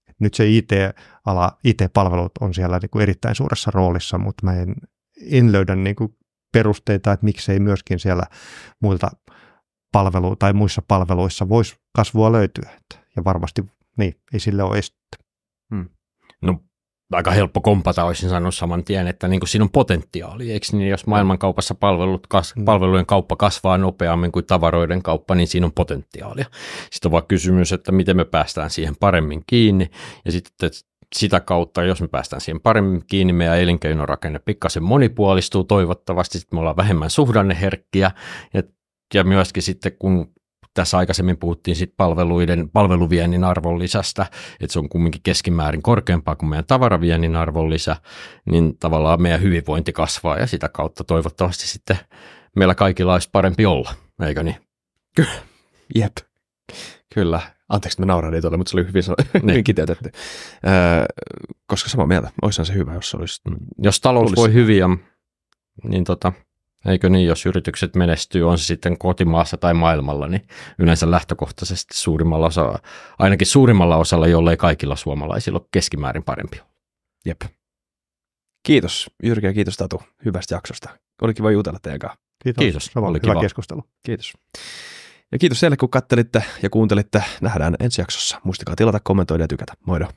Et nyt se IT-ala, IT-palvelut on siellä niin kuin erittäin suuressa roolissa, mutta mä en, en löydä niin kuin perusteita, että miksei myöskin siellä muilta palvelu- tai muissa palveluissa voisi kasvua löytyä. Ja varmasti niin, ei sillä ole estettä. Hmm. No aika helppo kompata, olisin sanonut saman tien, että niin kuin siinä on potentiaali, eikö niin, jos maailmankaupassa palvelut kas, hmm. palvelujen kauppa kasvaa nopeammin kuin tavaroiden kauppa, niin siinä on potentiaalia. Sitten on vaan kysymys, että miten me päästään siihen paremmin kiinni, ja sitten sitä kautta, jos me päästään siihen paremmin kiinni, meidän elinkeinorakenne pikkasen monipuolistuu toivottavasti, sitten me ollaan vähemmän suhdanneherkkiä, ja ja myöskin sitten kun tässä aikaisemmin puhuttiin sit palveluiden, palveluviennin arvonlisästä, että se on kumminkin keskimäärin korkeampaa kuin meidän tavaraviennin arvonlisä, niin tavallaan meidän hyvinvointi kasvaa ja sitä kautta toivottavasti sitten meillä kaikilla olisi parempi olla, eikö niin? Kyllä. Jep. Kyllä. Anteeksi, että mä naurahdin niitä mutta se oli hyvin, niin. hyvin kiteytetty. Öö, koska sama mieltä, olisihan se hyvä, jos se olisi... Jos talous olisi. voi hyvin, niin tota, Eikö niin, jos yritykset menestyy, on se sitten kotimaassa tai maailmalla, niin yleensä lähtökohtaisesti suurimmalla osalla, ainakin suurimmalla osalla, jollei kaikilla suomalaisilla ole keskimäärin parempi. Jep. Kiitos Jyrki ja kiitos Tatu hyvästä jaksosta. Oli kiva jutella teidän kanssa. Kiitos. kiitos. Tämä oli hyvä kiva. keskustelu. Kiitos. Ja kiitos teille, kun kattelitte ja kuuntelitte. Nähdään ensi jaksossa. Muistakaa tilata, kommentoida ja tykätä. Moido!